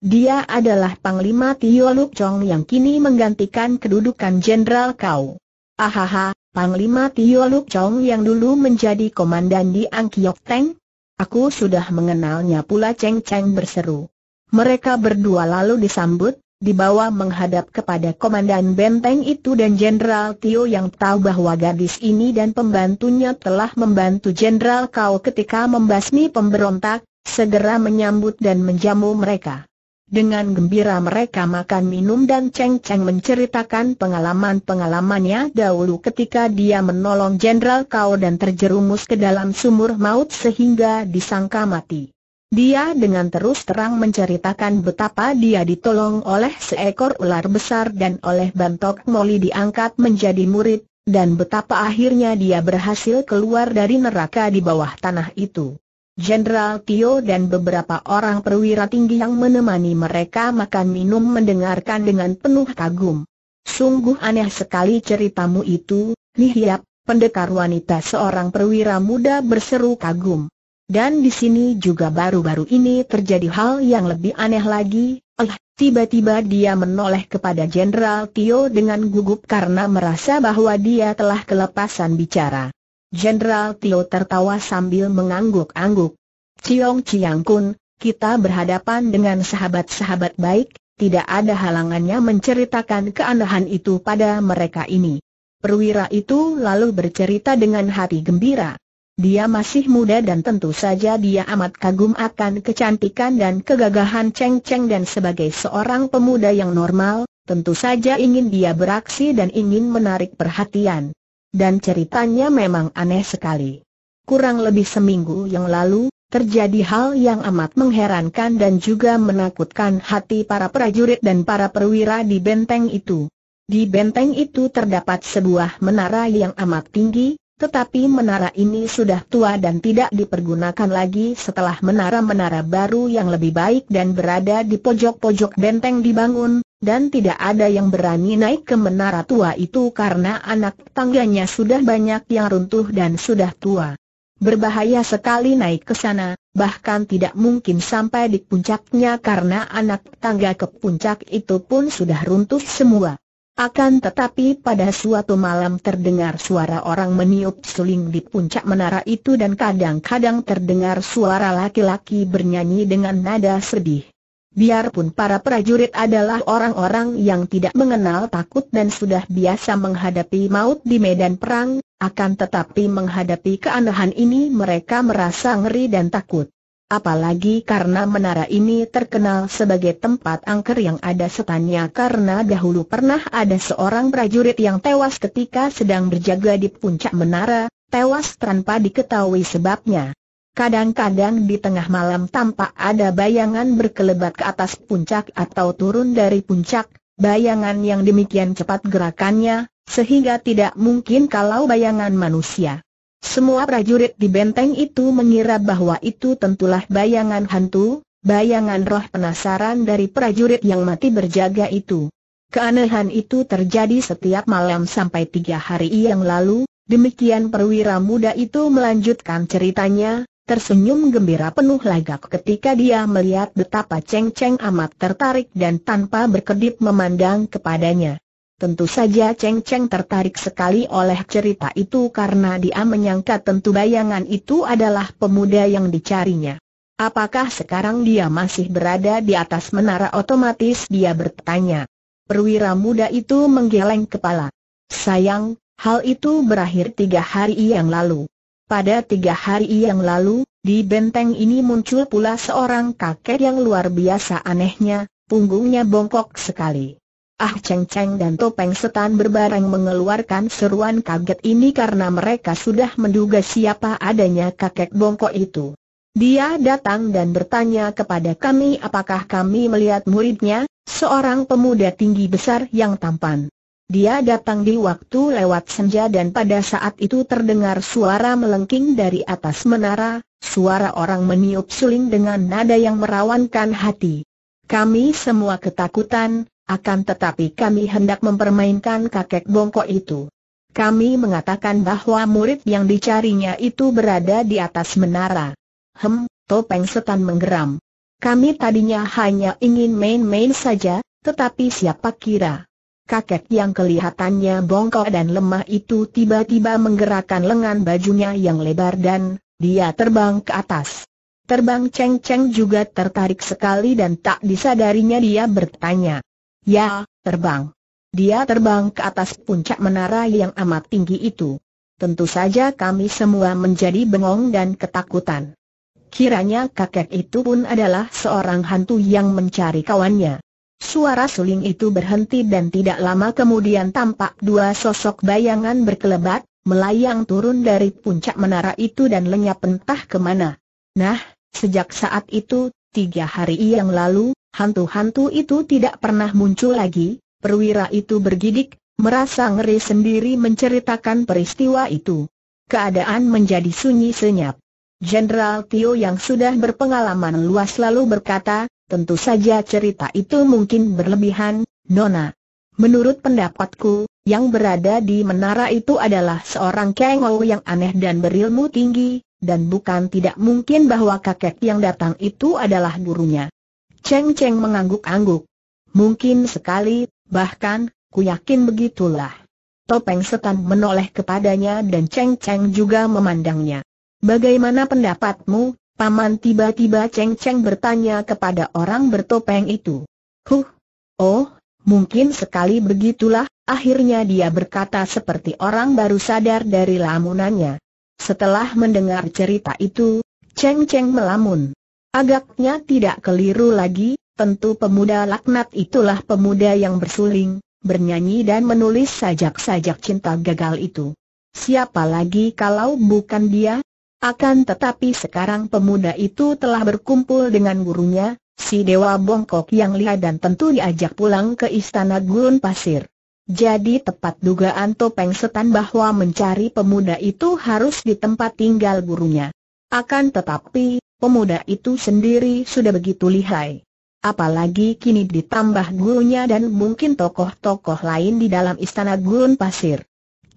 Dia adalah Panglima Tio Luk Chong yang kini menggantikan kedudukan Jenderal Kau. Ahaha, Panglima Tio Luk Chong yang dulu menjadi komandan di Angkiok Teng? Aku sudah mengenalnya pula Cheng Cheng berseru. Mereka berdua lalu disambut, dibawa menghadap kepada Komandan Benteng itu dan Jenderal Tio yang tahu bahwa gadis ini dan pembantunya telah membantu Jenderal Kau ketika membasmi pemberontak, segera menyambut dan menjamu mereka. Dengan gembira mereka makan minum dan Cheng Cheng menceritakan pengalaman-pengalamannya dahulu ketika dia menolong Jenderal Kau dan terjerumus ke dalam sumur maut sehingga disangka mati. Dia dengan terus terang menceritakan betapa dia ditolong oleh seekor ular besar dan oleh Bantok Moli diangkat menjadi murid, dan betapa akhirnya dia berhasil keluar dari neraka di bawah tanah itu. Jenderal Tio dan beberapa orang perwira tinggi yang menemani mereka makan minum mendengarkan dengan penuh kagum. Sungguh aneh sekali ceritamu itu, Lihiap, pendekar wanita seorang perwira muda berseru kagum. Dan di sini juga baru-baru ini terjadi hal yang lebih aneh lagi, eh, tiba-tiba dia menoleh kepada Jenderal Tio dengan gugup karena merasa bahwa dia telah kelepasan bicara. Jenderal Tio tertawa sambil mengangguk-angguk. Ciong Ciang Kun, kita berhadapan dengan sahabat-sahabat baik, tidak ada halangannya menceritakan keanehan itu pada mereka ini. Perwira itu lalu bercerita dengan hati gembira. Dia masih muda dan tentu saja dia amat kagum akan kecantikan dan kegagahan Cheng Cheng dan sebagai seorang pemuda yang normal, tentu saja ingin dia beraksi dan ingin menarik perhatian. Dan ceritanya memang aneh sekali. Kurang lebih seminggu yang lalu, terjadi hal yang amat mengherankan dan juga menakutkan hati para prajurit dan para perwira di benteng itu. Di benteng itu terdapat sebuah menara yang amat tinggi, tetapi menara ini sudah tua dan tidak dipergunakan lagi setelah menara-menara baru yang lebih baik dan berada di pojok-pojok benteng dibangun, dan tidak ada yang berani naik ke menara tua itu karena anak tangganya sudah banyak yang runtuh dan sudah tua. Berbahaya sekali naik ke sana, bahkan tidak mungkin sampai di puncaknya karena anak tangga ke puncak itu pun sudah runtuh semua. Akan tetapi pada suatu malam terdengar suara orang meniup suling di puncak menara itu dan kadang-kadang terdengar suara laki-laki bernyanyi dengan nada sedih. Biarpun para prajurit adalah orang-orang yang tidak mengenal takut dan sudah biasa menghadapi maut di medan perang, akan tetapi menghadapi keanehan ini mereka merasa ngeri dan takut. Apalagi karena menara ini terkenal sebagai tempat angker yang ada setannya karena dahulu pernah ada seorang prajurit yang tewas ketika sedang berjaga di puncak menara, tewas tanpa diketahui sebabnya. Kadang-kadang di tengah malam tampak ada bayangan berkelebat ke atas puncak atau turun dari puncak, bayangan yang demikian cepat gerakannya, sehingga tidak mungkin kalau bayangan manusia. Semua prajurit di benteng itu mengira bahwa itu tentulah bayangan hantu, bayangan roh penasaran dari prajurit yang mati berjaga itu. Keanehan itu terjadi setiap malam sampai tiga hari yang lalu, demikian perwira muda itu melanjutkan ceritanya, tersenyum gembira penuh lagak ketika dia melihat betapa Cheng Cheng amat tertarik dan tanpa berkedip memandang kepadanya. Tentu saja Cheng Cheng tertarik sekali oleh cerita itu karena dia menyangka tentu bayangan itu adalah pemuda yang dicarinya. Apakah sekarang dia masih berada di atas menara otomatis dia bertanya. Perwira muda itu menggeleng kepala. Sayang, hal itu berakhir tiga hari yang lalu. Pada tiga hari yang lalu, di benteng ini muncul pula seorang kakek yang luar biasa anehnya, punggungnya bongkok sekali. Ah Cheng Cheng dan Topeng Setan berbareng mengeluarkan seruan kaget ini karena mereka sudah menduga siapa adanya kakek bongkok itu. Dia datang dan bertanya kepada kami apakah kami melihat muridnya, seorang pemuda tinggi besar yang tampan. Dia datang di waktu lewat senja dan pada saat itu terdengar suara melengking dari atas menara, suara orang meniup suling dengan nada yang merawankan hati. Kami semua ketakutan, akan tetapi kami hendak mempermainkan kakek bongkok itu. Kami mengatakan bahwa murid yang dicarinya itu berada di atas menara. Hem, topeng setan menggeram. Kami tadinya hanya ingin main-main saja, tetapi siapa kira. Kakek yang kelihatannya bongkok dan lemah itu tiba-tiba menggerakkan lengan bajunya yang lebar dan dia terbang ke atas. Terbang ceng-ceng juga tertarik sekali dan tak disadarinya dia bertanya. Ya, terbang. Dia terbang ke atas puncak menara yang amat tinggi itu. Tentu saja kami semua menjadi bengong dan ketakutan. Kiranya kakek itu pun adalah seorang hantu yang mencari kawannya. Suara suling itu berhenti dan tidak lama kemudian tampak dua sosok bayangan berkelebat, melayang turun dari puncak menara itu dan lenyap entah kemana. Nah, sejak saat itu, tiga hari yang lalu, Hantu-hantu itu tidak pernah muncul lagi, perwira itu bergidik, merasa ngeri sendiri menceritakan peristiwa itu. Keadaan menjadi sunyi senyap. Jenderal Tio yang sudah berpengalaman luas lalu berkata, tentu saja cerita itu mungkin berlebihan, Nona. Menurut pendapatku, yang berada di menara itu adalah seorang kengol yang aneh dan berilmu tinggi, dan bukan tidak mungkin bahwa kakek yang datang itu adalah gurunya. Cheng Cheng mengangguk-angguk. Mungkin sekali, bahkan, ku yakin begitulah. Topeng setan menoleh kepadanya dan Cheng Cheng juga memandangnya. Bagaimana pendapatmu, Paman tiba-tiba Cheng Cheng bertanya kepada orang bertopeng itu. Huh, oh, mungkin sekali begitulah, akhirnya dia berkata seperti orang baru sadar dari lamunannya. Setelah mendengar cerita itu, Cheng Cheng melamun. Agaknya tidak keliru lagi, tentu pemuda laknat itulah pemuda yang bersuling, bernyanyi dan menulis sajak-sajak cinta gagal itu. Siapa lagi kalau bukan dia? Akan tetapi sekarang pemuda itu telah berkumpul dengan gurunya, si Dewa Bongkok yang lihat dan tentu diajak pulang ke istana Gurun Pasir. Jadi tepat dugaan Topeng Setan bahwa mencari pemuda itu harus di tempat tinggal gurunya. Akan tetapi, pemuda itu sendiri sudah begitu lihai. Apalagi kini ditambah gurunya dan mungkin tokoh-tokoh lain di dalam istana gurun pasir.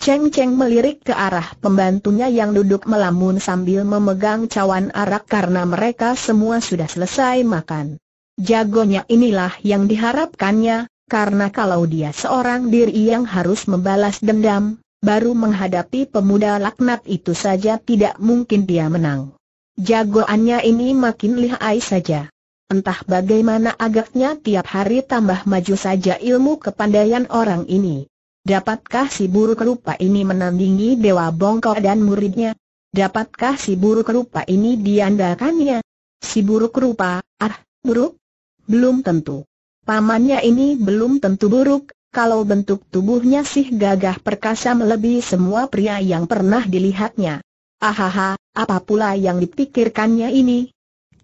Cheng Cheng melirik ke arah pembantunya yang duduk melamun sambil memegang cawan arak karena mereka semua sudah selesai makan. Jagonya inilah yang diharapkannya, karena kalau dia seorang diri yang harus membalas dendam, baru menghadapi pemuda laknat itu saja tidak mungkin dia menang. Jagoannya ini makin lihai saja. Entah bagaimana agaknya tiap hari tambah maju saja ilmu kepandaian orang ini. Dapatkah si buruk rupa ini menandingi Dewa Bongko dan muridnya? Dapatkah si buruk rupa ini diandalkannya? Si buruk rupa, ah, buruk? Belum tentu. Pamannya ini belum tentu buruk, kalau bentuk tubuhnya sih gagah perkasa melebihi semua pria yang pernah dilihatnya. Ahaha, apa pula yang dipikirkannya ini?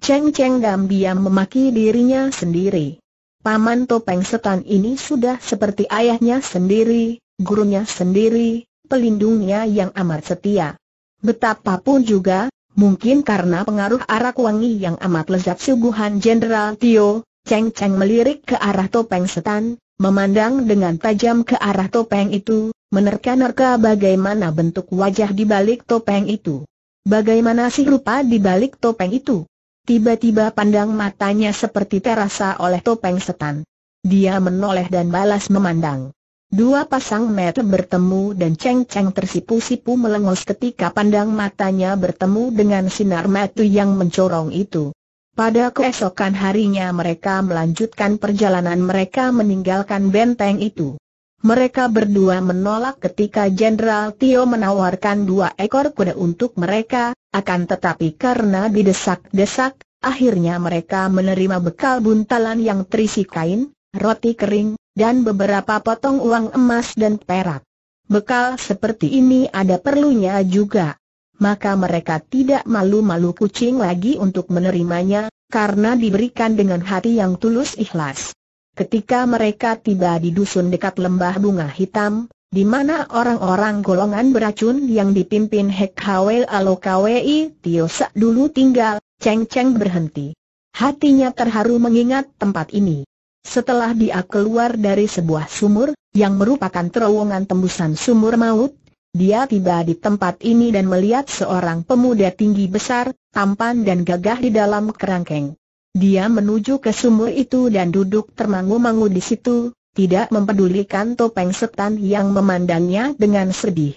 Cheng Cheng Gambia memaki dirinya sendiri. Paman Topeng Setan ini sudah seperti ayahnya sendiri, gurunya sendiri, pelindungnya yang amat setia. Betapapun juga, mungkin karena pengaruh arak wangi yang amat lezat suguhan Jenderal Tio, Cheng Cheng melirik ke arah Topeng Setan, memandang dengan tajam ke arah topeng itu, menerka-nerka bagaimana bentuk wajah di balik topeng itu. Bagaimana sih rupa di balik topeng itu? Tiba-tiba pandang matanya seperti terasa oleh topeng setan. Dia menoleh dan balas memandang. Dua pasang mata bertemu dan ceng-ceng tersipu-sipu melengos ketika pandang matanya bertemu dengan sinar mata yang mencorong itu. Pada keesokan harinya mereka melanjutkan perjalanan mereka meninggalkan benteng itu. Mereka berdua menolak ketika Jenderal Tio menawarkan dua ekor kuda untuk mereka, akan tetapi karena didesak-desak, akhirnya mereka menerima bekal buntalan yang terisi kain, roti kering, dan beberapa potong uang emas dan perak. Bekal seperti ini ada perlunya juga. Maka mereka tidak malu-malu kucing lagi untuk menerimanya, karena diberikan dengan hati yang tulus ikhlas. Ketika mereka tiba di dusun dekat lembah bunga hitam, di mana orang-orang golongan beracun yang dipimpin Hek Hwel Tio Tiosa dulu tinggal, Cheng Cheng berhenti. Hatinya terharu mengingat tempat ini. Setelah dia keluar dari sebuah sumur, yang merupakan terowongan tembusan sumur maut, dia tiba di tempat ini dan melihat seorang pemuda tinggi besar, tampan dan gagah di dalam kerangkeng. Dia menuju ke sumur itu dan duduk termangu-mangu di situ, tidak mempedulikan topeng setan yang memandangnya dengan sedih.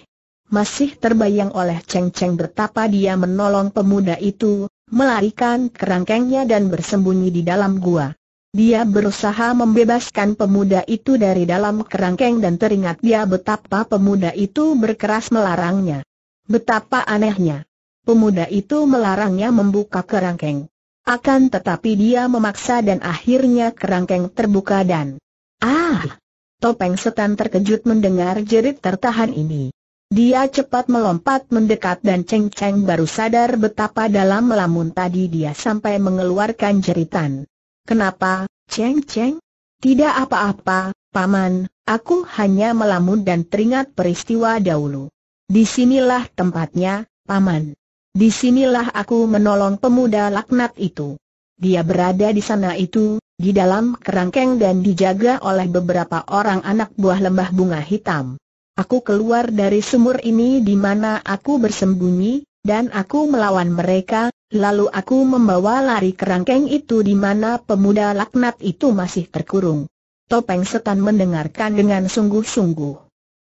Masih terbayang oleh Cheng Cheng betapa dia menolong pemuda itu, melarikan kerangkengnya dan bersembunyi di dalam gua. Dia berusaha membebaskan pemuda itu dari dalam kerangkeng dan teringat dia betapa pemuda itu berkeras melarangnya. Betapa anehnya. Pemuda itu melarangnya membuka kerangkeng. Akan tetapi dia memaksa dan akhirnya kerangkeng terbuka dan... Ah! Topeng setan terkejut mendengar jerit tertahan ini. Dia cepat melompat mendekat dan Cheng Cheng baru sadar betapa dalam melamun tadi dia sampai mengeluarkan jeritan. Kenapa, Cheng Cheng? Tidak apa-apa, Paman, aku hanya melamun dan teringat peristiwa dahulu. Disinilah tempatnya, Paman. Di sinilah aku menolong pemuda laknat itu. Dia berada di sana itu, di dalam kerangkeng dan dijaga oleh beberapa orang anak buah lembah bunga hitam. Aku keluar dari sumur ini di mana aku bersembunyi, dan aku melawan mereka, lalu aku membawa lari kerangkeng itu di mana pemuda laknat itu masih terkurung. Topeng setan mendengarkan dengan sungguh-sungguh.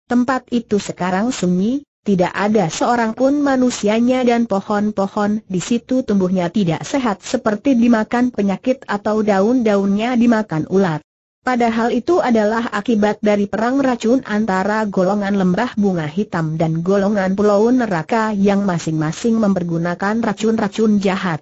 Tempat itu sekarang sunyi, tidak ada seorang pun manusianya dan pohon-pohon di situ tumbuhnya tidak sehat seperti dimakan penyakit atau daun-daunnya dimakan ular. Padahal itu adalah akibat dari perang racun antara golongan lembah bunga hitam dan golongan pulau neraka yang masing-masing mempergunakan racun-racun jahat.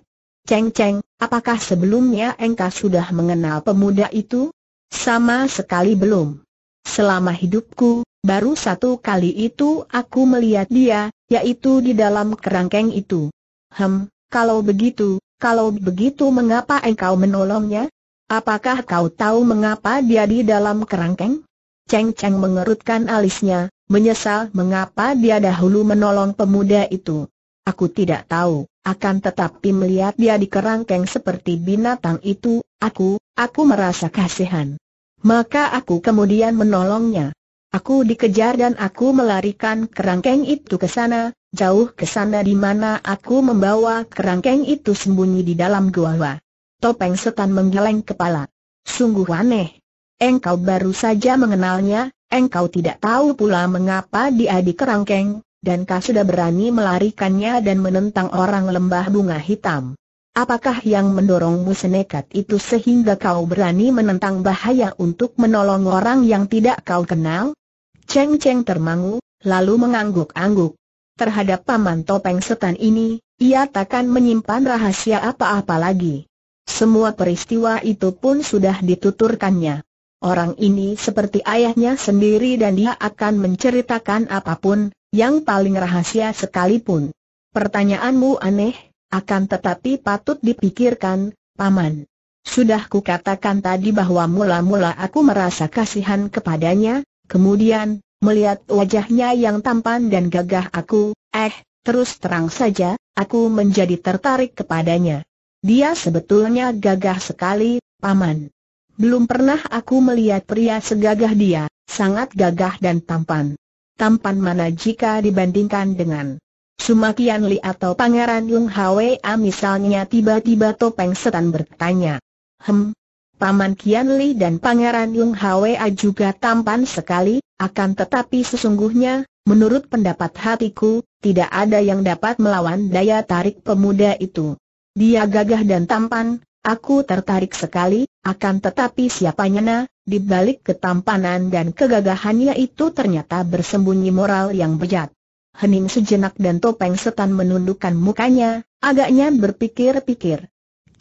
Ceng Ceng, apakah sebelumnya engkau sudah mengenal pemuda itu? Sama sekali belum. Selama hidupku, Baru satu kali itu aku melihat dia, yaitu di dalam kerangkeng itu. Hem, kalau begitu, kalau begitu mengapa engkau menolongnya? Apakah kau tahu mengapa dia di dalam kerangkeng? Cheng Cheng mengerutkan alisnya, menyesal mengapa dia dahulu menolong pemuda itu. Aku tidak tahu, akan tetapi melihat dia di kerangkeng seperti binatang itu, aku, aku merasa kasihan. Maka aku kemudian menolongnya. Aku dikejar dan aku melarikan kerangkeng itu ke sana, jauh ke sana di mana aku membawa kerangkeng itu sembunyi di dalam gua. Topeng setan menggeleng kepala. Sungguh aneh. Engkau baru saja mengenalnya, engkau tidak tahu pula mengapa dia di kerangkeng, dan kau sudah berani melarikannya dan menentang orang lembah bunga hitam. Apakah yang mendorongmu senekat itu sehingga kau berani menentang bahaya untuk menolong orang yang tidak kau kenal? Cheng Cheng termangu, lalu mengangguk-angguk. Terhadap paman topeng setan ini, ia takkan menyimpan rahasia apa-apa lagi. Semua peristiwa itu pun sudah dituturkannya. Orang ini seperti ayahnya sendiri dan dia akan menceritakan apapun, yang paling rahasia sekalipun. Pertanyaanmu aneh, akan tetapi patut dipikirkan, Paman. Sudah kukatakan tadi bahwa mula-mula aku merasa kasihan kepadanya, Kemudian, melihat wajahnya yang tampan dan gagah aku, eh, terus terang saja, aku menjadi tertarik kepadanya. Dia sebetulnya gagah sekali, Paman. Belum pernah aku melihat pria segagah dia, sangat gagah dan tampan. Tampan mana jika dibandingkan dengan Sumakian Li atau Pangeran Lung Hwa misalnya tiba-tiba topeng setan bertanya. Hem, Paman Kian Li dan Pangeran Yung Hwa juga tampan sekali, akan tetapi sesungguhnya, menurut pendapat hatiku, tidak ada yang dapat melawan daya tarik pemuda itu. Dia gagah dan tampan, aku tertarik sekali, akan tetapi siapa nyana, di balik ketampanan dan kegagahannya itu ternyata bersembunyi moral yang bejat. Hening sejenak dan topeng setan menundukkan mukanya, agaknya berpikir-pikir.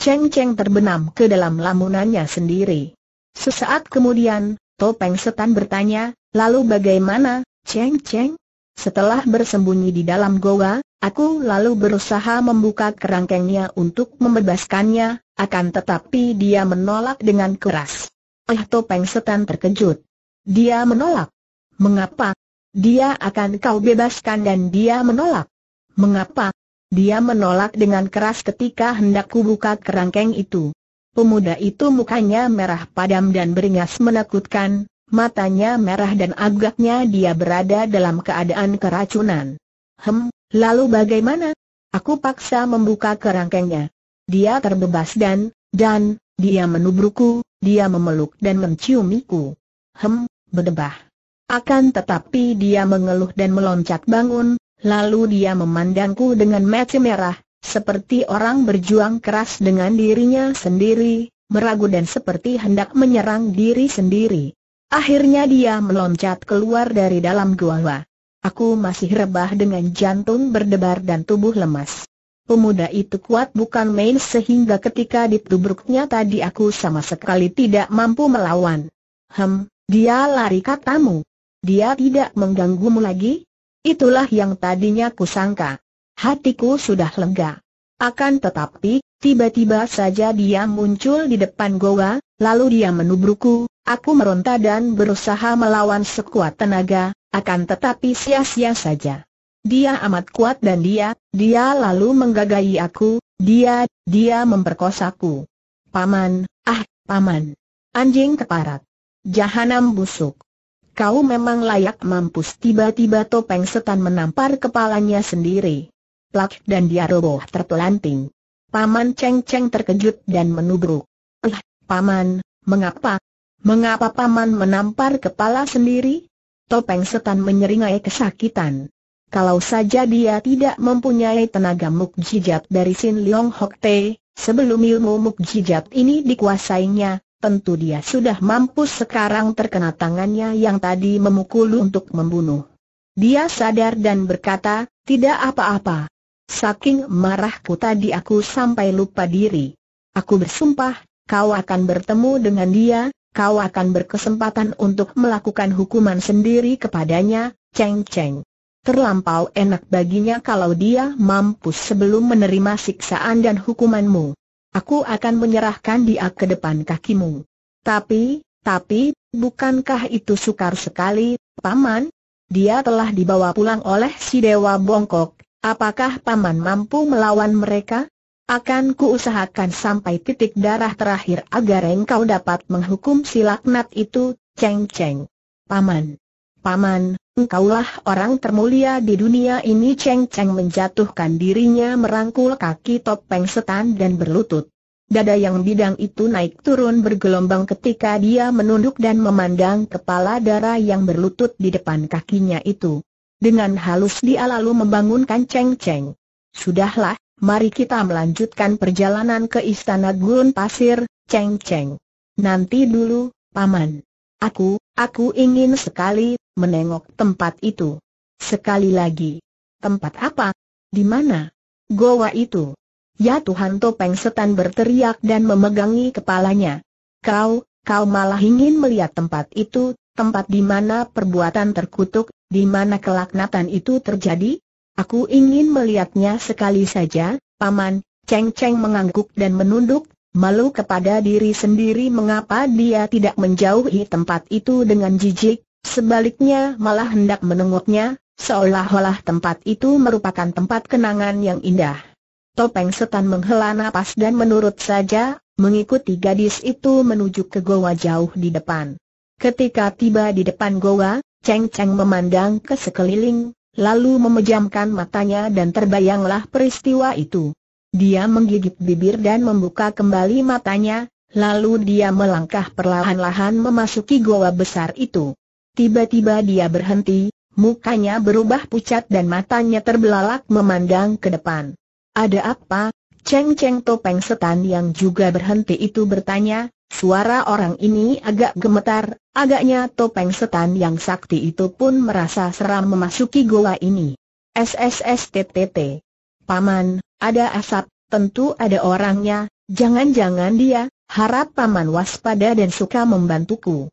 Cheng Cheng terbenam ke dalam lamunannya sendiri. Sesaat kemudian, Topeng Setan bertanya, lalu bagaimana, Cheng Cheng? Setelah bersembunyi di dalam goa, aku lalu berusaha membuka kerangkengnya untuk membebaskannya, akan tetapi dia menolak dengan keras. Eh Topeng Setan terkejut. Dia menolak. Mengapa? Dia akan kau bebaskan dan dia menolak. Mengapa? Dia menolak dengan keras ketika hendak kubuka kerangkeng itu. Pemuda itu mukanya merah padam dan beringas menakutkan, matanya merah dan agaknya dia berada dalam keadaan keracunan. Hem, lalu bagaimana? Aku paksa membuka kerangkengnya. Dia terbebas dan, dan, dia menubruku, dia memeluk dan menciumiku. Hem, berdebah. Akan tetapi dia mengeluh dan meloncat bangun, Lalu dia memandangku dengan mata merah, seperti orang berjuang keras dengan dirinya sendiri, meragu dan seperti hendak menyerang diri sendiri. Akhirnya dia meloncat keluar dari dalam gua. Aku masih rebah dengan jantung berdebar dan tubuh lemas. Pemuda itu kuat bukan main sehingga ketika ditubruknya tadi aku sama sekali tidak mampu melawan. Hem, dia lari katamu. Dia tidak mengganggumu lagi? Itulah yang tadinya kusangka. Hatiku sudah lega. Akan tetapi, tiba-tiba saja dia muncul di depan goa, lalu dia menubruku, aku meronta dan berusaha melawan sekuat tenaga, akan tetapi sia-sia saja. Dia amat kuat dan dia, dia lalu menggagahi aku, dia, dia memperkosaku. Paman, ah, paman. Anjing keparat. Jahanam busuk kau memang layak mampus tiba-tiba topeng setan menampar kepalanya sendiri. Plak dan dia roboh terpelanting. Paman Cheng Cheng terkejut dan menubruk. Eh, Paman, mengapa? Mengapa Paman menampar kepala sendiri? Topeng setan menyeringai kesakitan. Kalau saja dia tidak mempunyai tenaga mukjizat dari Sin Leong Hok Te, Sebelum ilmu mukjizat ini dikuasainya, tentu dia sudah mampus sekarang terkena tangannya yang tadi memukul untuk membunuh. Dia sadar dan berkata, tidak apa-apa. Saking marahku tadi aku sampai lupa diri. Aku bersumpah, kau akan bertemu dengan dia, kau akan berkesempatan untuk melakukan hukuman sendiri kepadanya, Ceng-ceng. Terlampau enak baginya kalau dia mampus sebelum menerima siksaan dan hukumanmu. Aku akan menyerahkan dia ke depan kakimu. Tapi, tapi, bukankah itu sukar sekali, Paman? Dia telah dibawa pulang oleh si Dewa Bongkok. Apakah Paman mampu melawan mereka? Akan kuusahakan sampai titik darah terakhir agar engkau dapat menghukum si itu, Ceng Ceng. Paman. Paman, engkaulah orang termulia di dunia ini Cheng Cheng menjatuhkan dirinya merangkul kaki topeng setan dan berlutut. Dada yang bidang itu naik turun bergelombang ketika dia menunduk dan memandang kepala darah yang berlutut di depan kakinya itu. Dengan halus dia lalu membangunkan Cheng Cheng. Sudahlah, mari kita melanjutkan perjalanan ke Istana Gurun Pasir, Cheng Cheng. Nanti dulu, Paman. Aku, Aku ingin sekali menengok tempat itu. Sekali lagi. Tempat apa? Di mana? Goa itu. Ya Tuhan Topeng Setan berteriak dan memegangi kepalanya. Kau, kau malah ingin melihat tempat itu, tempat di mana perbuatan terkutuk, di mana kelaknatan itu terjadi? Aku ingin melihatnya sekali saja, Paman, Ceng Ceng mengangguk dan menunduk Malu kepada diri sendiri mengapa dia tidak menjauhi tempat itu dengan jijik, sebaliknya malah hendak menengoknya, seolah-olah tempat itu merupakan tempat kenangan yang indah. Topeng setan menghela napas dan menurut saja, mengikuti gadis itu menuju ke goa jauh di depan. Ketika tiba di depan goa, Cheng Cheng memandang ke sekeliling, lalu memejamkan matanya dan terbayanglah peristiwa itu. Dia menggigit bibir dan membuka kembali matanya, lalu dia melangkah perlahan-lahan memasuki goa besar itu. Tiba-tiba dia berhenti, mukanya berubah pucat dan matanya terbelalak memandang ke depan. Ada apa? Cheng Cheng topeng setan yang juga berhenti itu bertanya, suara orang ini agak gemetar, agaknya topeng setan yang sakti itu pun merasa seram memasuki goa ini. SSSTTT Paman, ada asap, tentu ada orangnya, jangan-jangan dia, harap Paman waspada dan suka membantuku.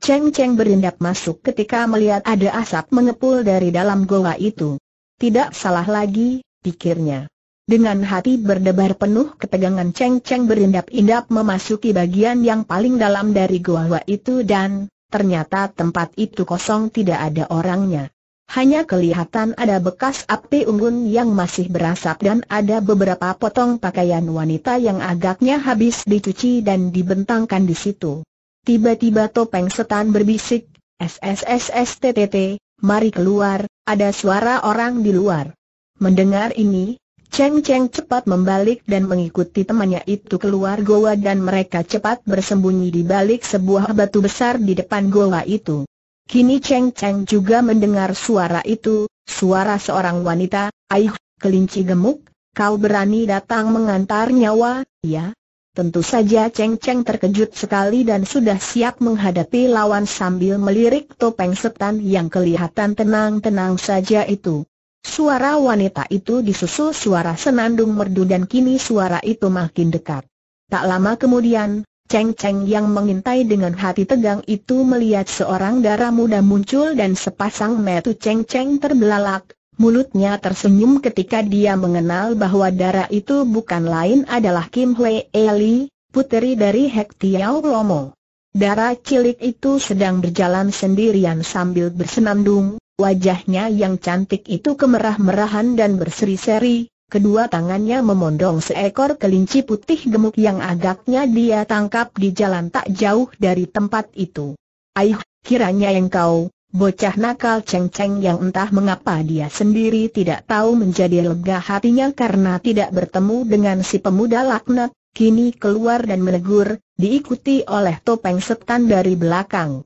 Cheng Cheng berindap masuk ketika melihat ada asap mengepul dari dalam goa itu. Tidak salah lagi, pikirnya. Dengan hati berdebar penuh ketegangan Cheng Cheng berindap-indap memasuki bagian yang paling dalam dari goa itu dan, ternyata tempat itu kosong tidak ada orangnya. Hanya kelihatan ada bekas api unggun yang masih berasap dan ada beberapa potong pakaian wanita yang agaknya habis dicuci dan dibentangkan di situ. Tiba-tiba topeng setan berbisik, SSSSTTT, mari keluar, ada suara orang di luar. Mendengar ini, Cheng Cheng cepat membalik dan mengikuti temannya itu keluar goa dan mereka cepat bersembunyi di balik sebuah batu besar di depan goa itu. Kini Cheng Cheng juga mendengar suara itu, suara seorang wanita, Aih, kelinci gemuk, kau berani datang mengantar nyawa, ya? Tentu saja Cheng Cheng terkejut sekali dan sudah siap menghadapi lawan sambil melirik topeng setan yang kelihatan tenang-tenang saja itu. Suara wanita itu disusul suara senandung merdu dan kini suara itu makin dekat. Tak lama kemudian, Cheng Cheng yang mengintai dengan hati tegang itu melihat seorang darah muda muncul dan sepasang metu Cheng Cheng terbelalak, mulutnya tersenyum ketika dia mengenal bahwa darah itu bukan lain adalah Kim Hwe Eli, puteri dari Hek Tiao Lomo. Darah cilik itu sedang berjalan sendirian sambil bersenandung, wajahnya yang cantik itu kemerah-merahan dan berseri-seri, Kedua tangannya memondong seekor kelinci putih gemuk yang agaknya dia tangkap di jalan tak jauh dari tempat itu. Aih, kiranya yang kau, bocah nakal ceng-ceng yang entah mengapa dia sendiri tidak tahu menjadi lega hatinya karena tidak bertemu dengan si pemuda laknat, kini keluar dan menegur, diikuti oleh topeng setan dari belakang.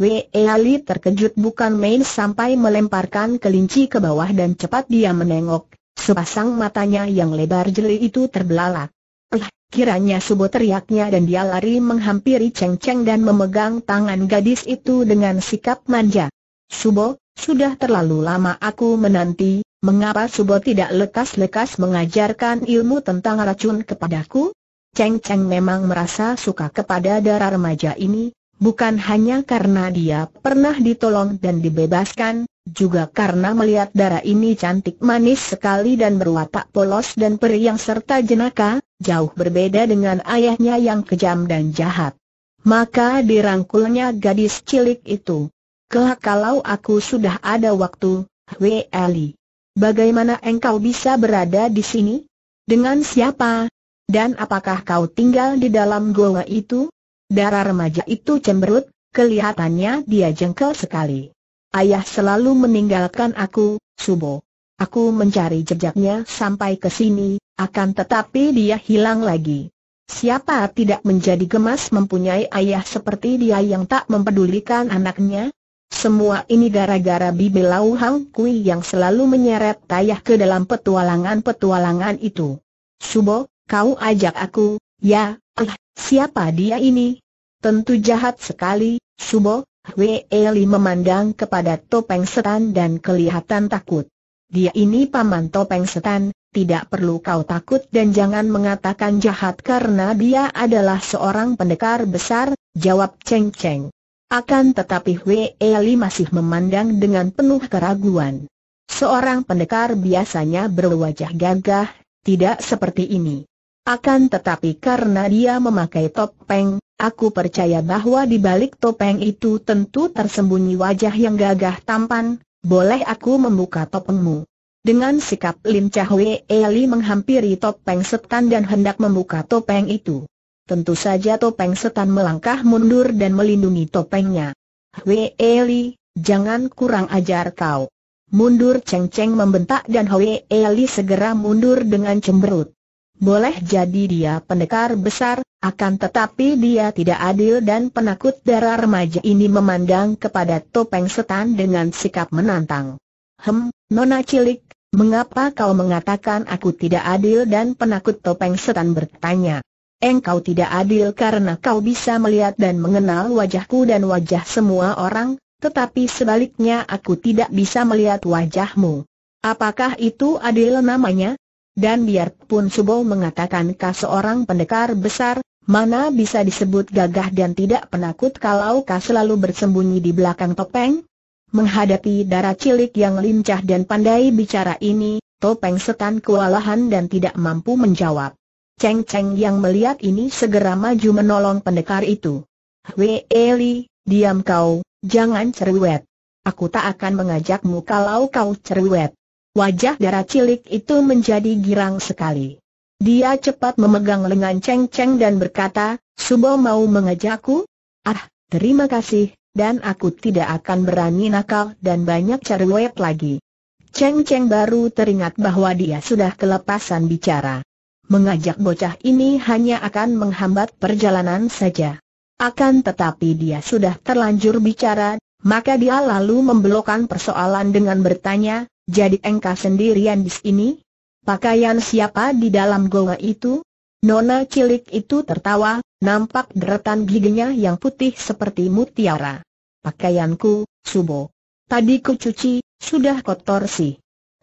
Wee Ali terkejut bukan main sampai melemparkan kelinci ke bawah dan cepat dia menengok Sepasang matanya yang lebar jeli itu terbelalak. "Lah, kiranya subuh teriaknya dan dia lari menghampiri Cheng Cheng dan memegang tangan gadis itu dengan sikap manja. Subo, sudah terlalu lama aku menanti, mengapa Subo tidak lekas-lekas mengajarkan ilmu tentang racun kepadaku? Cheng Cheng memang merasa suka kepada darah remaja ini, bukan hanya karena dia pernah ditolong dan dibebaskan, juga karena melihat darah ini cantik manis sekali dan berwatak polos dan periang serta jenaka, jauh berbeda dengan ayahnya yang kejam dan jahat. Maka dirangkulnya gadis cilik itu. Kelak kalau aku sudah ada waktu, Wei Ali. Bagaimana engkau bisa berada di sini? Dengan siapa? Dan apakah kau tinggal di dalam goa itu? Darah remaja itu cemberut, kelihatannya dia jengkel sekali. Ayah selalu meninggalkan aku, Subo. Aku mencari jejaknya sampai ke sini, akan tetapi dia hilang lagi. Siapa tidak menjadi gemas mempunyai ayah seperti dia yang tak mempedulikan anaknya? Semua ini gara-gara Bibi Lau Hang Kui yang selalu menyeret ayah ke dalam petualangan-petualangan itu. Subo, kau ajak aku, ya, ah, siapa dia ini? Tentu jahat sekali, Subo, Wei Li memandang kepada Topeng Setan dan kelihatan takut. Dia ini paman Topeng Setan, tidak perlu kau takut dan jangan mengatakan jahat karena dia adalah seorang pendekar besar, jawab Cheng Cheng. Akan tetapi Wei Li masih memandang dengan penuh keraguan. Seorang pendekar biasanya berwajah gagah, tidak seperti ini. Akan tetapi karena dia memakai topeng, aku percaya bahwa di balik topeng itu tentu tersembunyi wajah yang gagah tampan, boleh aku membuka topengmu. Dengan sikap lincah Wei Eli menghampiri topeng setan dan hendak membuka topeng itu. Tentu saja topeng setan melangkah mundur dan melindungi topengnya. Wei Eli, jangan kurang ajar kau. Mundur Cheng Cheng membentak dan Wei Eli segera mundur dengan cemberut. Boleh jadi dia pendekar besar, akan tetapi dia tidak adil dan penakut darah remaja ini memandang kepada topeng setan dengan sikap menantang. Hem, nona cilik, mengapa kau mengatakan aku tidak adil dan penakut topeng setan bertanya? Engkau tidak adil karena kau bisa melihat dan mengenal wajahku dan wajah semua orang, tetapi sebaliknya aku tidak bisa melihat wajahmu. Apakah itu adil namanya? Dan biarpun Subo mengatakan kas seorang pendekar besar, mana bisa disebut gagah dan tidak penakut kalau kau selalu bersembunyi di belakang topeng? Menghadapi darah cilik yang lincah dan pandai bicara ini, topeng setan kewalahan dan tidak mampu menjawab. Ceng Ceng yang melihat ini segera maju menolong pendekar itu. Wei Eli, diam kau, jangan cerewet. Aku tak akan mengajakmu kalau kau cerewet. Wajah darah cilik itu menjadi girang sekali. Dia cepat memegang lengan Cheng Cheng dan berkata, Subo mau mengajakku? Ah, terima kasih, dan aku tidak akan berani nakal dan banyak cari cerewet lagi. Cheng Cheng baru teringat bahwa dia sudah kelepasan bicara. Mengajak bocah ini hanya akan menghambat perjalanan saja. Akan tetapi dia sudah terlanjur bicara, maka dia lalu membelokkan persoalan dengan bertanya, jadi engkau sendirian di sini? Pakaian siapa di dalam goa itu? Nona cilik itu tertawa, nampak deretan giginya yang putih seperti mutiara. Pakaianku, Subo. Tadi ku cuci, sudah kotor sih.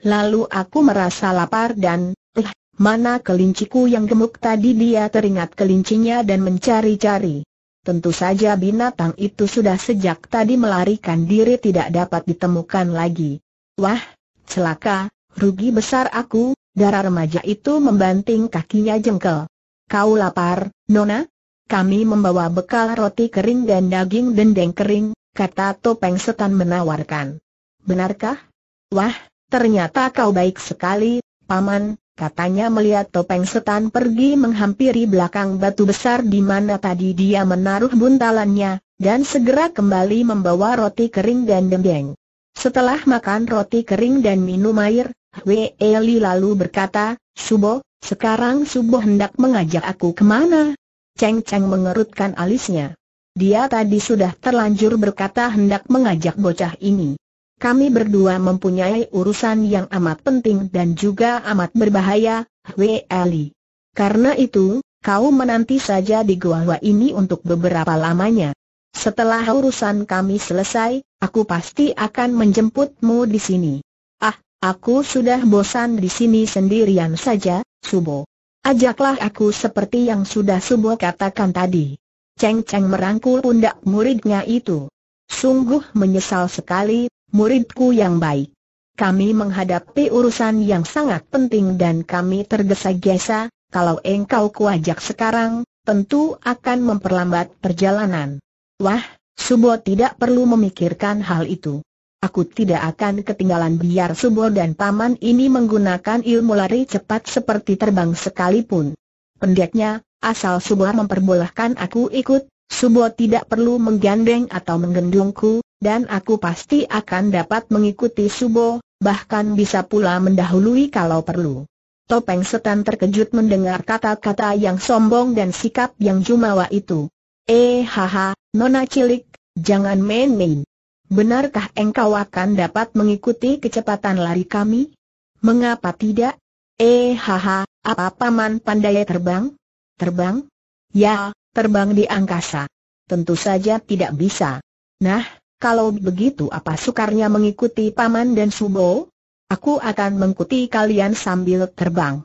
Lalu aku merasa lapar dan, eh, mana kelinciku yang gemuk tadi dia teringat kelincinya dan mencari-cari. Tentu saja binatang itu sudah sejak tadi melarikan diri tidak dapat ditemukan lagi. Wah, Celaka, rugi besar aku, darah remaja itu membanting kakinya jengkel. Kau lapar, Nona? Kami membawa bekal roti kering dan daging dendeng kering, kata Topeng Setan menawarkan. Benarkah? Wah, ternyata kau baik sekali, Paman, katanya melihat Topeng Setan pergi menghampiri belakang batu besar di mana tadi dia menaruh buntalannya, dan segera kembali membawa roti kering dan dendeng. Setelah makan roti kering dan minum air, Hwee Li lalu berkata, Subo, sekarang Subo hendak mengajak aku kemana? Cheng Cheng mengerutkan alisnya. Dia tadi sudah terlanjur berkata hendak mengajak bocah ini. Kami berdua mempunyai urusan yang amat penting dan juga amat berbahaya, Hwee Li. Karena itu, kau menanti saja di gua ini untuk beberapa lamanya. Setelah urusan kami selesai, aku pasti akan menjemputmu di sini. Ah, aku sudah bosan di sini sendirian saja, Subo. Ajaklah aku seperti yang sudah Subo katakan tadi. Ceng Ceng merangkul pundak muridnya itu. Sungguh menyesal sekali, muridku yang baik. Kami menghadapi urusan yang sangat penting dan kami tergesa-gesa, kalau engkau kuajak sekarang, tentu akan memperlambat perjalanan. Wah, Subo tidak perlu memikirkan hal itu. Aku tidak akan ketinggalan biar Subo dan Paman ini menggunakan ilmu lari cepat seperti terbang sekalipun. Pendeknya, asal Subo memperbolehkan aku ikut, Subo tidak perlu menggandeng atau menggendungku, dan aku pasti akan dapat mengikuti Subo, bahkan bisa pula mendahului kalau perlu. Topeng setan terkejut mendengar kata-kata yang sombong dan sikap yang jumawa itu. Eh haha, nona cilik, jangan main-main. Benarkah engkau akan dapat mengikuti kecepatan lari kami? Mengapa tidak? Eh haha, apa paman pandai terbang? Terbang? Ya, terbang di angkasa. Tentu saja tidak bisa. Nah, kalau begitu apa sukarnya mengikuti paman dan subo? Aku akan mengikuti kalian sambil terbang.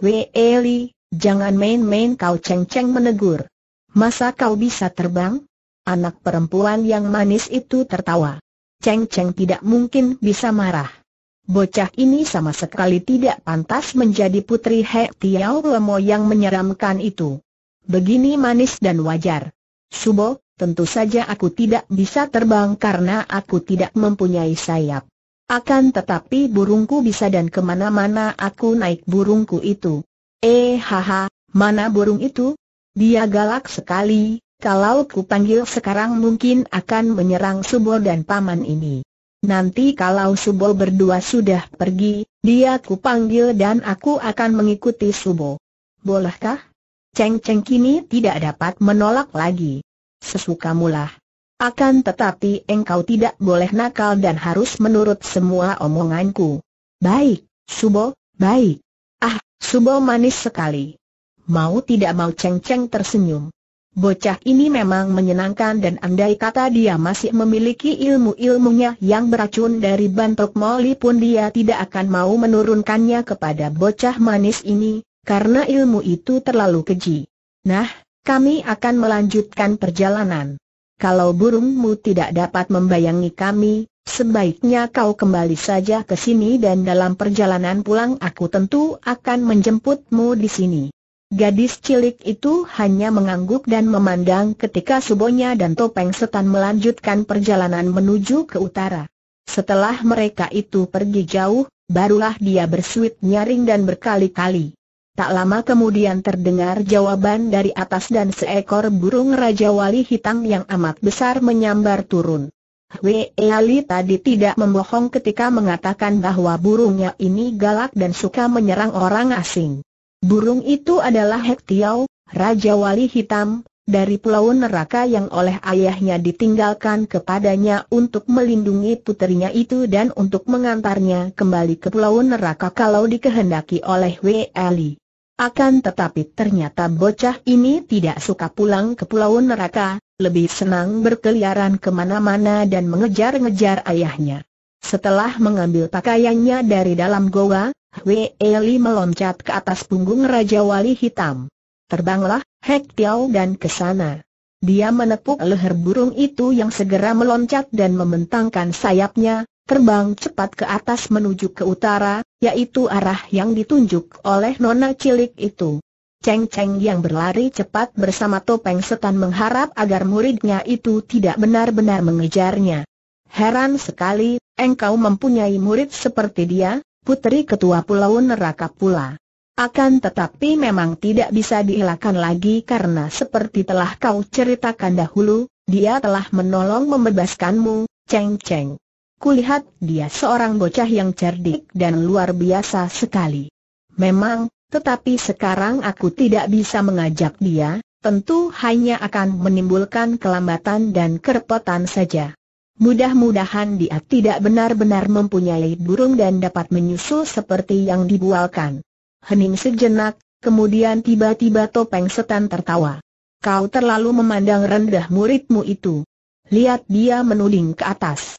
Wei Eli, jangan main-main kau ceng-ceng menegur. Masa kau bisa terbang? Anak perempuan yang manis itu tertawa. Cheng Cheng tidak mungkin bisa marah. Bocah ini sama sekali tidak pantas menjadi putri He Tiao Lemo yang menyeramkan itu. Begini manis dan wajar. Subo, tentu saja aku tidak bisa terbang karena aku tidak mempunyai sayap. Akan tetapi burungku bisa dan kemana-mana aku naik burungku itu. Eh haha, mana burung itu? Dia galak sekali, kalau ku panggil sekarang mungkin akan menyerang Subol dan Paman ini. Nanti kalau Subol berdua sudah pergi, dia ku panggil dan aku akan mengikuti Subol. Bolehkah? Ceng Ceng kini tidak dapat menolak lagi. Sesukamulah. Akan tetapi engkau tidak boleh nakal dan harus menurut semua omonganku. Baik, Subo, baik. Ah, Subo manis sekali. Mau tidak mau Cheng Cheng tersenyum. Bocah ini memang menyenangkan dan andai kata dia masih memiliki ilmu-ilmunya yang beracun dari bantok moli pun dia tidak akan mau menurunkannya kepada bocah manis ini, karena ilmu itu terlalu keji. Nah, kami akan melanjutkan perjalanan. Kalau burungmu tidak dapat membayangi kami, Sebaiknya kau kembali saja ke sini dan dalam perjalanan pulang aku tentu akan menjemputmu di sini. Gadis cilik itu hanya mengangguk dan memandang ketika Subonya dan Topeng Setan melanjutkan perjalanan menuju ke utara. Setelah mereka itu pergi jauh, barulah dia bersuit nyaring dan berkali-kali. Tak lama kemudian terdengar jawaban dari atas dan seekor burung Raja Wali Hitam yang amat besar menyambar turun. Wei tadi tidak membohong ketika mengatakan bahwa burungnya ini galak dan suka menyerang orang asing. Burung itu adalah Hektiau, Raja Wali Hitam, dari pulau neraka yang oleh ayahnya ditinggalkan kepadanya untuk melindungi putrinya itu dan untuk mengantarnya kembali ke pulau neraka kalau dikehendaki oleh Weli. Akan tetapi ternyata bocah ini tidak suka pulang ke pulau neraka, lebih senang berkeliaran kemana-mana dan mengejar-ngejar ayahnya. Setelah mengambil pakaiannya dari dalam goa, Hwee Li meloncat ke atas punggung Raja Wali Hitam. Terbanglah, Hek Tiao dan ke sana. Dia menepuk leher burung itu yang segera meloncat dan membentangkan sayapnya, terbang cepat ke atas menuju ke utara, yaitu arah yang ditunjuk oleh nona cilik itu. Ceng Ceng yang berlari cepat bersama topeng setan mengharap agar muridnya itu tidak benar-benar mengejarnya. Heran sekali, engkau mempunyai murid seperti dia, Putri ketua pulau neraka pula. Akan tetapi memang tidak bisa dielakkan lagi karena seperti telah kau ceritakan dahulu, dia telah menolong membebaskanmu, Cheng Cheng. Kulihat dia seorang bocah yang cerdik dan luar biasa sekali. Memang, tetapi sekarang aku tidak bisa mengajak dia, tentu hanya akan menimbulkan kelambatan dan kerepotan saja. Mudah-mudahan dia tidak benar-benar mempunyai burung dan dapat menyusul seperti yang dibualkan. Hening sejenak, kemudian tiba-tiba topeng setan tertawa. Kau terlalu memandang rendah muridmu itu. Lihat dia menuding ke atas.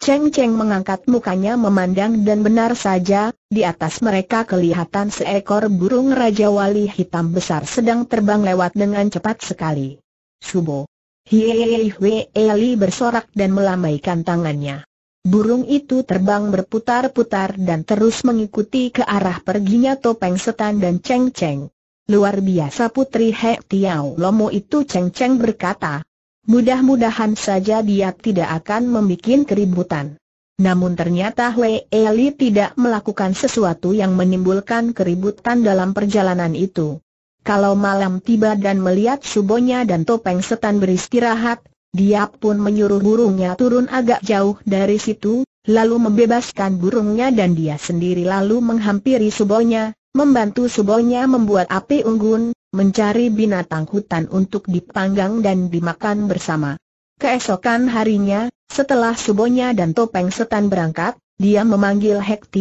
Cheng Cheng mengangkat mukanya memandang dan benar saja, di atas mereka kelihatan seekor burung Raja Wali hitam besar sedang terbang lewat dengan cepat sekali. Subo. Hieieihwe Eli bersorak dan melambaikan tangannya. Burung itu terbang berputar-putar dan terus mengikuti ke arah perginya topeng setan dan Ceng Ceng. Luar biasa putri He Tiao Lomo itu Ceng Ceng berkata. Mudah-mudahan saja dia tidak akan membuat keributan. Namun ternyata Hwe Eli tidak melakukan sesuatu yang menimbulkan keributan dalam perjalanan itu. Kalau malam tiba dan melihat subonya dan topeng setan beristirahat, dia pun menyuruh burungnya turun agak jauh dari situ, lalu membebaskan burungnya dan dia sendiri lalu menghampiri subonya, membantu subonya membuat api unggun, mencari binatang hutan untuk dipanggang dan dimakan bersama. Keesokan harinya, setelah subonya dan topeng setan berangkat, dia memanggil Hek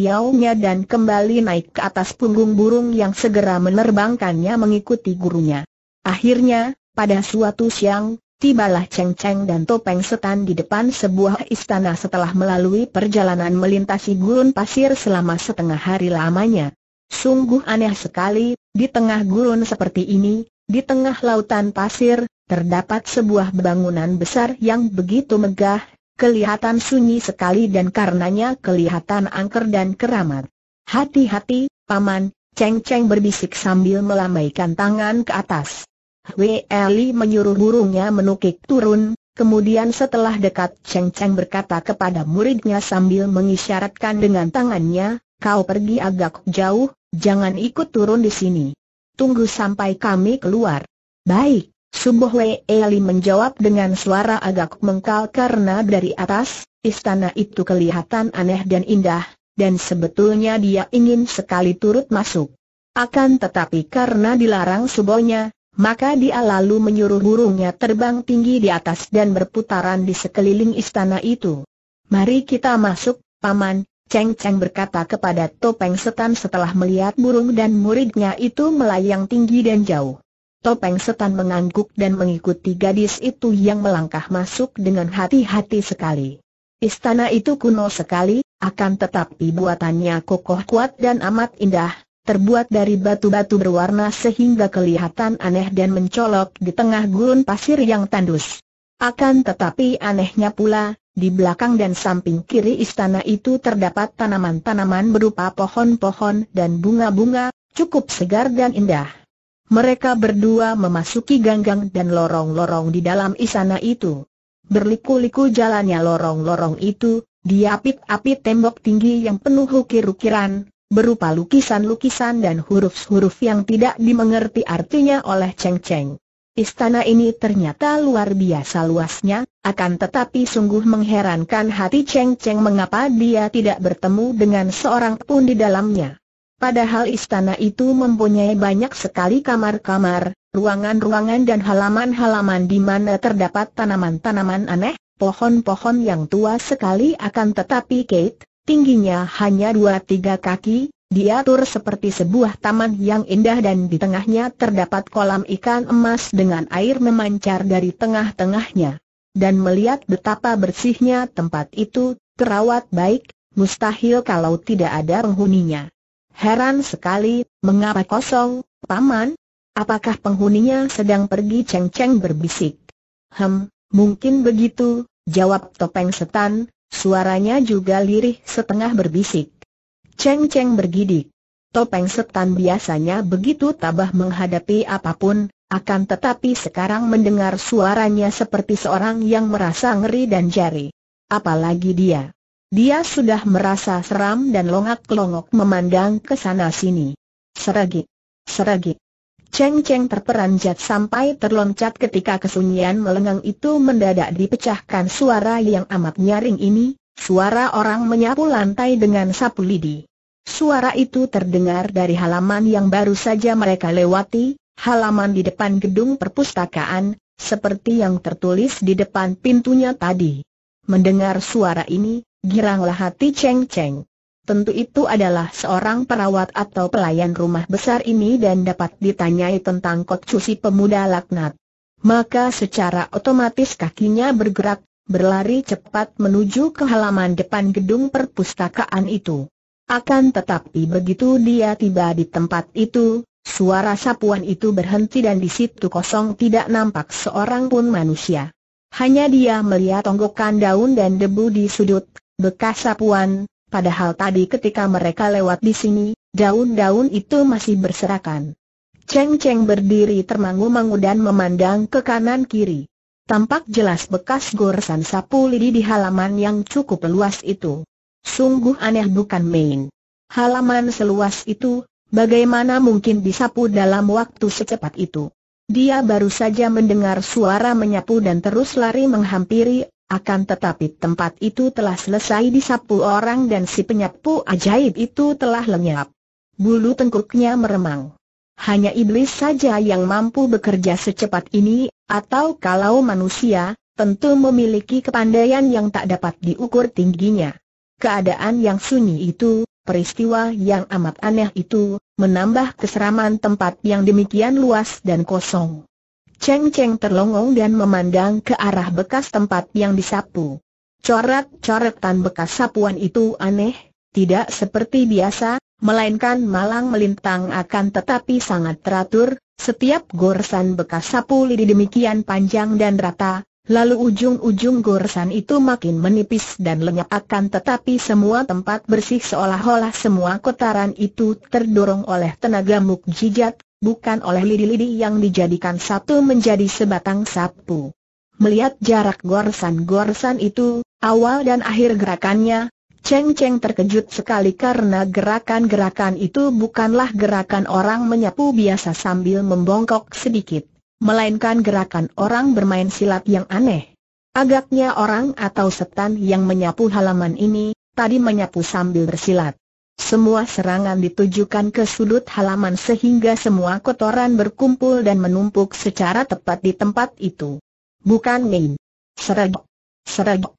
dan kembali naik ke atas punggung burung yang segera menerbangkannya mengikuti gurunya. Akhirnya, pada suatu siang, tibalah Cheng Cheng dan Topeng Setan di depan sebuah istana setelah melalui perjalanan melintasi gurun pasir selama setengah hari lamanya. Sungguh aneh sekali, di tengah gurun seperti ini, di tengah lautan pasir, terdapat sebuah bangunan besar yang begitu megah, Kelihatan sunyi sekali dan karenanya kelihatan angker dan keramat. Hati-hati, Paman, Ceng Ceng berbisik sambil melambaikan tangan ke atas. Hui Eli menyuruh burungnya menukik turun, kemudian setelah dekat Ceng Ceng berkata kepada muridnya sambil mengisyaratkan dengan tangannya, kau pergi agak jauh, jangan ikut turun di sini. Tunggu sampai kami keluar. Baik. Subuh Wei Eli menjawab dengan suara agak mengkal karena dari atas, istana itu kelihatan aneh dan indah, dan sebetulnya dia ingin sekali turut masuk. Akan tetapi karena dilarang subuhnya, maka dia lalu menyuruh burungnya terbang tinggi di atas dan berputaran di sekeliling istana itu. Mari kita masuk, Paman, Cheng Cheng berkata kepada Topeng Setan setelah melihat burung dan muridnya itu melayang tinggi dan jauh. Topeng setan mengangguk dan mengikuti gadis itu yang melangkah masuk dengan hati-hati sekali. Istana itu kuno sekali, akan tetapi buatannya kokoh kuat dan amat indah, terbuat dari batu-batu berwarna sehingga kelihatan aneh dan mencolok di tengah gurun pasir yang tandus. Akan tetapi anehnya pula, di belakang dan samping kiri istana itu terdapat tanaman-tanaman berupa pohon-pohon dan bunga-bunga, cukup segar dan indah mereka berdua memasuki ganggang dan lorong-lorong di dalam istana itu. Berliku-liku jalannya lorong-lorong itu, diapit-apit tembok tinggi yang penuh ukir-ukiran, berupa lukisan-lukisan dan huruf-huruf yang tidak dimengerti artinya oleh Cheng Cheng. Istana ini ternyata luar biasa luasnya, akan tetapi sungguh mengherankan hati Cheng Cheng mengapa dia tidak bertemu dengan seorang pun di dalamnya. Padahal istana itu mempunyai banyak sekali kamar-kamar, ruangan-ruangan dan halaman-halaman di mana terdapat tanaman-tanaman aneh, pohon-pohon yang tua sekali akan tetapi Kate, tingginya hanya 2-3 kaki, diatur seperti sebuah taman yang indah dan di tengahnya terdapat kolam ikan emas dengan air memancar dari tengah-tengahnya. Dan melihat betapa bersihnya tempat itu, terawat baik, mustahil kalau tidak ada penghuninya. Heran sekali, mengapa kosong, Paman? Apakah penghuninya sedang pergi ceng-ceng berbisik? Hem, mungkin begitu, jawab topeng setan, suaranya juga lirih setengah berbisik. Ceng-ceng bergidik. Topeng setan biasanya begitu tabah menghadapi apapun, akan tetapi sekarang mendengar suaranya seperti seorang yang merasa ngeri dan jari. Apalagi dia. Dia sudah merasa seram dan longak-longok memandang ke sana-sini. Seragi. Seragi. Cheng Cheng terperanjat sampai terloncat ketika kesunyian melengang itu mendadak dipecahkan suara yang amat nyaring ini, suara orang menyapu lantai dengan sapu lidi. Suara itu terdengar dari halaman yang baru saja mereka lewati, halaman di depan gedung perpustakaan, seperti yang tertulis di depan pintunya tadi. Mendengar suara ini, giranglah hati Cheng Cheng. Tentu itu adalah seorang perawat atau pelayan rumah besar ini dan dapat ditanyai tentang kot cusi pemuda laknat. Maka secara otomatis kakinya bergerak, berlari cepat menuju ke halaman depan gedung perpustakaan itu. Akan tetapi begitu dia tiba di tempat itu, suara sapuan itu berhenti dan di situ kosong tidak nampak seorang pun manusia. Hanya dia melihat tonggokan daun dan debu di sudut, bekas sapuan, padahal tadi ketika mereka lewat di sini, daun-daun itu masih berserakan. Cheng Cheng berdiri termangu-mangu dan memandang ke kanan kiri. Tampak jelas bekas goresan sapu lidi di halaman yang cukup luas itu. Sungguh aneh bukan main. Halaman seluas itu, bagaimana mungkin disapu dalam waktu secepat itu? Dia baru saja mendengar suara menyapu dan terus lari menghampiri akan tetapi tempat itu telah selesai disapu orang dan si penyapu ajaib itu telah lenyap. Bulu tengkuknya meremang. Hanya iblis saja yang mampu bekerja secepat ini, atau kalau manusia, tentu memiliki kepandaian yang tak dapat diukur tingginya. Keadaan yang sunyi itu, peristiwa yang amat aneh itu, menambah keseraman tempat yang demikian luas dan kosong. Cheng Cheng terlongong dan memandang ke arah bekas tempat yang disapu. Corak-corak coretan bekas sapuan itu aneh, tidak seperti biasa, melainkan malang melintang akan tetapi sangat teratur, setiap goresan bekas sapu lidi demikian panjang dan rata, lalu ujung-ujung goresan itu makin menipis dan lenyap akan tetapi semua tempat bersih seolah-olah semua kotoran itu terdorong oleh tenaga mukjizat, bukan oleh lidi-lidi yang dijadikan satu menjadi sebatang sapu. Melihat jarak gorsan-gorsan itu, awal dan akhir gerakannya, Cheng Cheng terkejut sekali karena gerakan-gerakan itu bukanlah gerakan orang menyapu biasa sambil membongkok sedikit, melainkan gerakan orang bermain silat yang aneh. Agaknya orang atau setan yang menyapu halaman ini, tadi menyapu sambil bersilat. Semua serangan ditujukan ke sudut halaman sehingga semua kotoran berkumpul dan menumpuk secara tepat di tempat itu. Bukan main. Seragok. Seragok.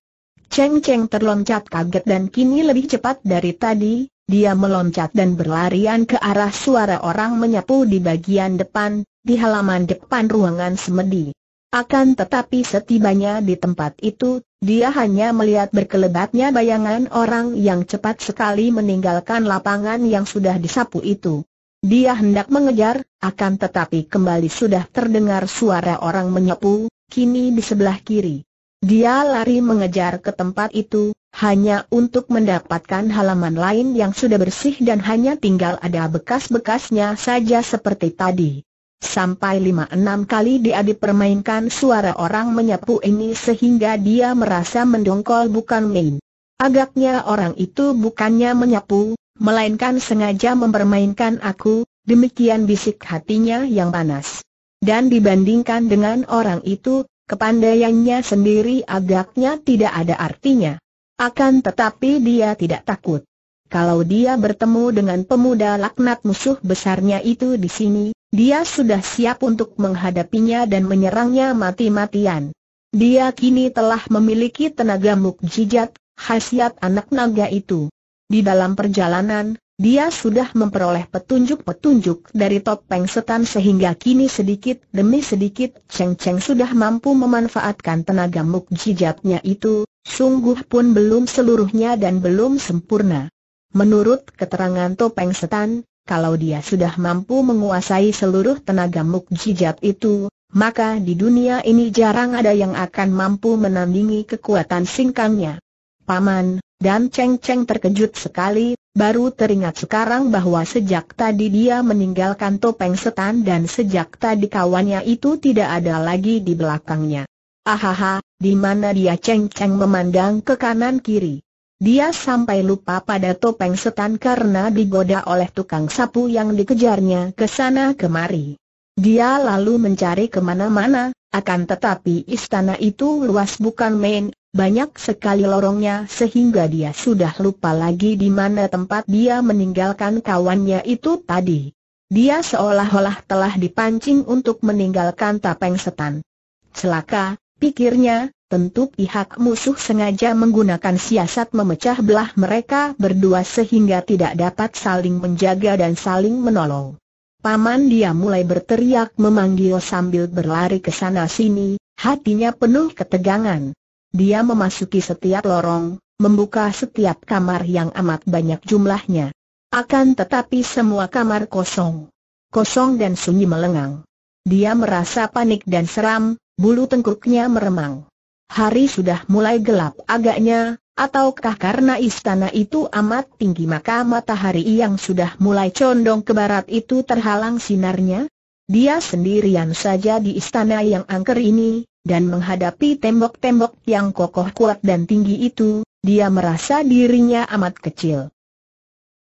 Cheng Cheng terloncat kaget dan kini lebih cepat dari tadi, dia meloncat dan berlarian ke arah suara orang menyapu di bagian depan, di halaman depan ruangan semedi. Akan tetapi setibanya di tempat itu, dia hanya melihat berkelebatnya bayangan orang yang cepat sekali meninggalkan lapangan yang sudah disapu itu. Dia hendak mengejar, akan tetapi kembali sudah terdengar suara orang menyapu, kini di sebelah kiri. Dia lari mengejar ke tempat itu, hanya untuk mendapatkan halaman lain yang sudah bersih dan hanya tinggal ada bekas-bekasnya saja seperti tadi. Sampai lima enam kali dia dipermainkan suara orang menyapu ini sehingga dia merasa mendongkol bukan main. Agaknya orang itu bukannya menyapu, melainkan sengaja mempermainkan aku, demikian bisik hatinya yang panas. Dan dibandingkan dengan orang itu, kepandaiannya sendiri agaknya tidak ada artinya. Akan tetapi dia tidak takut. Kalau dia bertemu dengan pemuda laknat musuh besarnya itu di sini, dia sudah siap untuk menghadapinya dan menyerangnya mati-matian. Dia kini telah memiliki tenaga mukjizat, khasiat anak naga itu. Di dalam perjalanan, dia sudah memperoleh petunjuk-petunjuk dari topeng setan sehingga kini sedikit demi sedikit Cheng Cheng sudah mampu memanfaatkan tenaga mukjizatnya itu, sungguh pun belum seluruhnya dan belum sempurna. Menurut keterangan topeng setan, kalau dia sudah mampu menguasai seluruh tenaga mukjizat itu, maka di dunia ini jarang ada yang akan mampu menandingi kekuatan singkangnya. Paman, dan Cheng Cheng terkejut sekali, baru teringat sekarang bahwa sejak tadi dia meninggalkan topeng setan dan sejak tadi kawannya itu tidak ada lagi di belakangnya. Ahaha, di mana dia ceng-ceng memandang ke kanan kiri. Dia sampai lupa pada topeng setan karena digoda oleh tukang sapu yang dikejarnya ke sana kemari. Dia lalu mencari kemana-mana, akan tetapi istana itu luas bukan main, banyak sekali lorongnya sehingga dia sudah lupa lagi di mana tempat dia meninggalkan kawannya itu tadi. Dia seolah-olah telah dipancing untuk meninggalkan topeng setan. Celaka, pikirnya, Tentu pihak musuh sengaja menggunakan siasat memecah belah mereka berdua sehingga tidak dapat saling menjaga dan saling menolong. Paman dia mulai berteriak memanggil sambil berlari ke sana sini, hatinya penuh ketegangan. Dia memasuki setiap lorong, membuka setiap kamar yang amat banyak jumlahnya. Akan tetapi semua kamar kosong. Kosong dan sunyi melengang. Dia merasa panik dan seram, bulu tengkuknya meremang. Hari sudah mulai gelap agaknya, ataukah karena istana itu amat tinggi maka matahari yang sudah mulai condong ke barat itu terhalang sinarnya? Dia sendirian saja di istana yang angker ini, dan menghadapi tembok-tembok yang kokoh kuat dan tinggi itu, dia merasa dirinya amat kecil.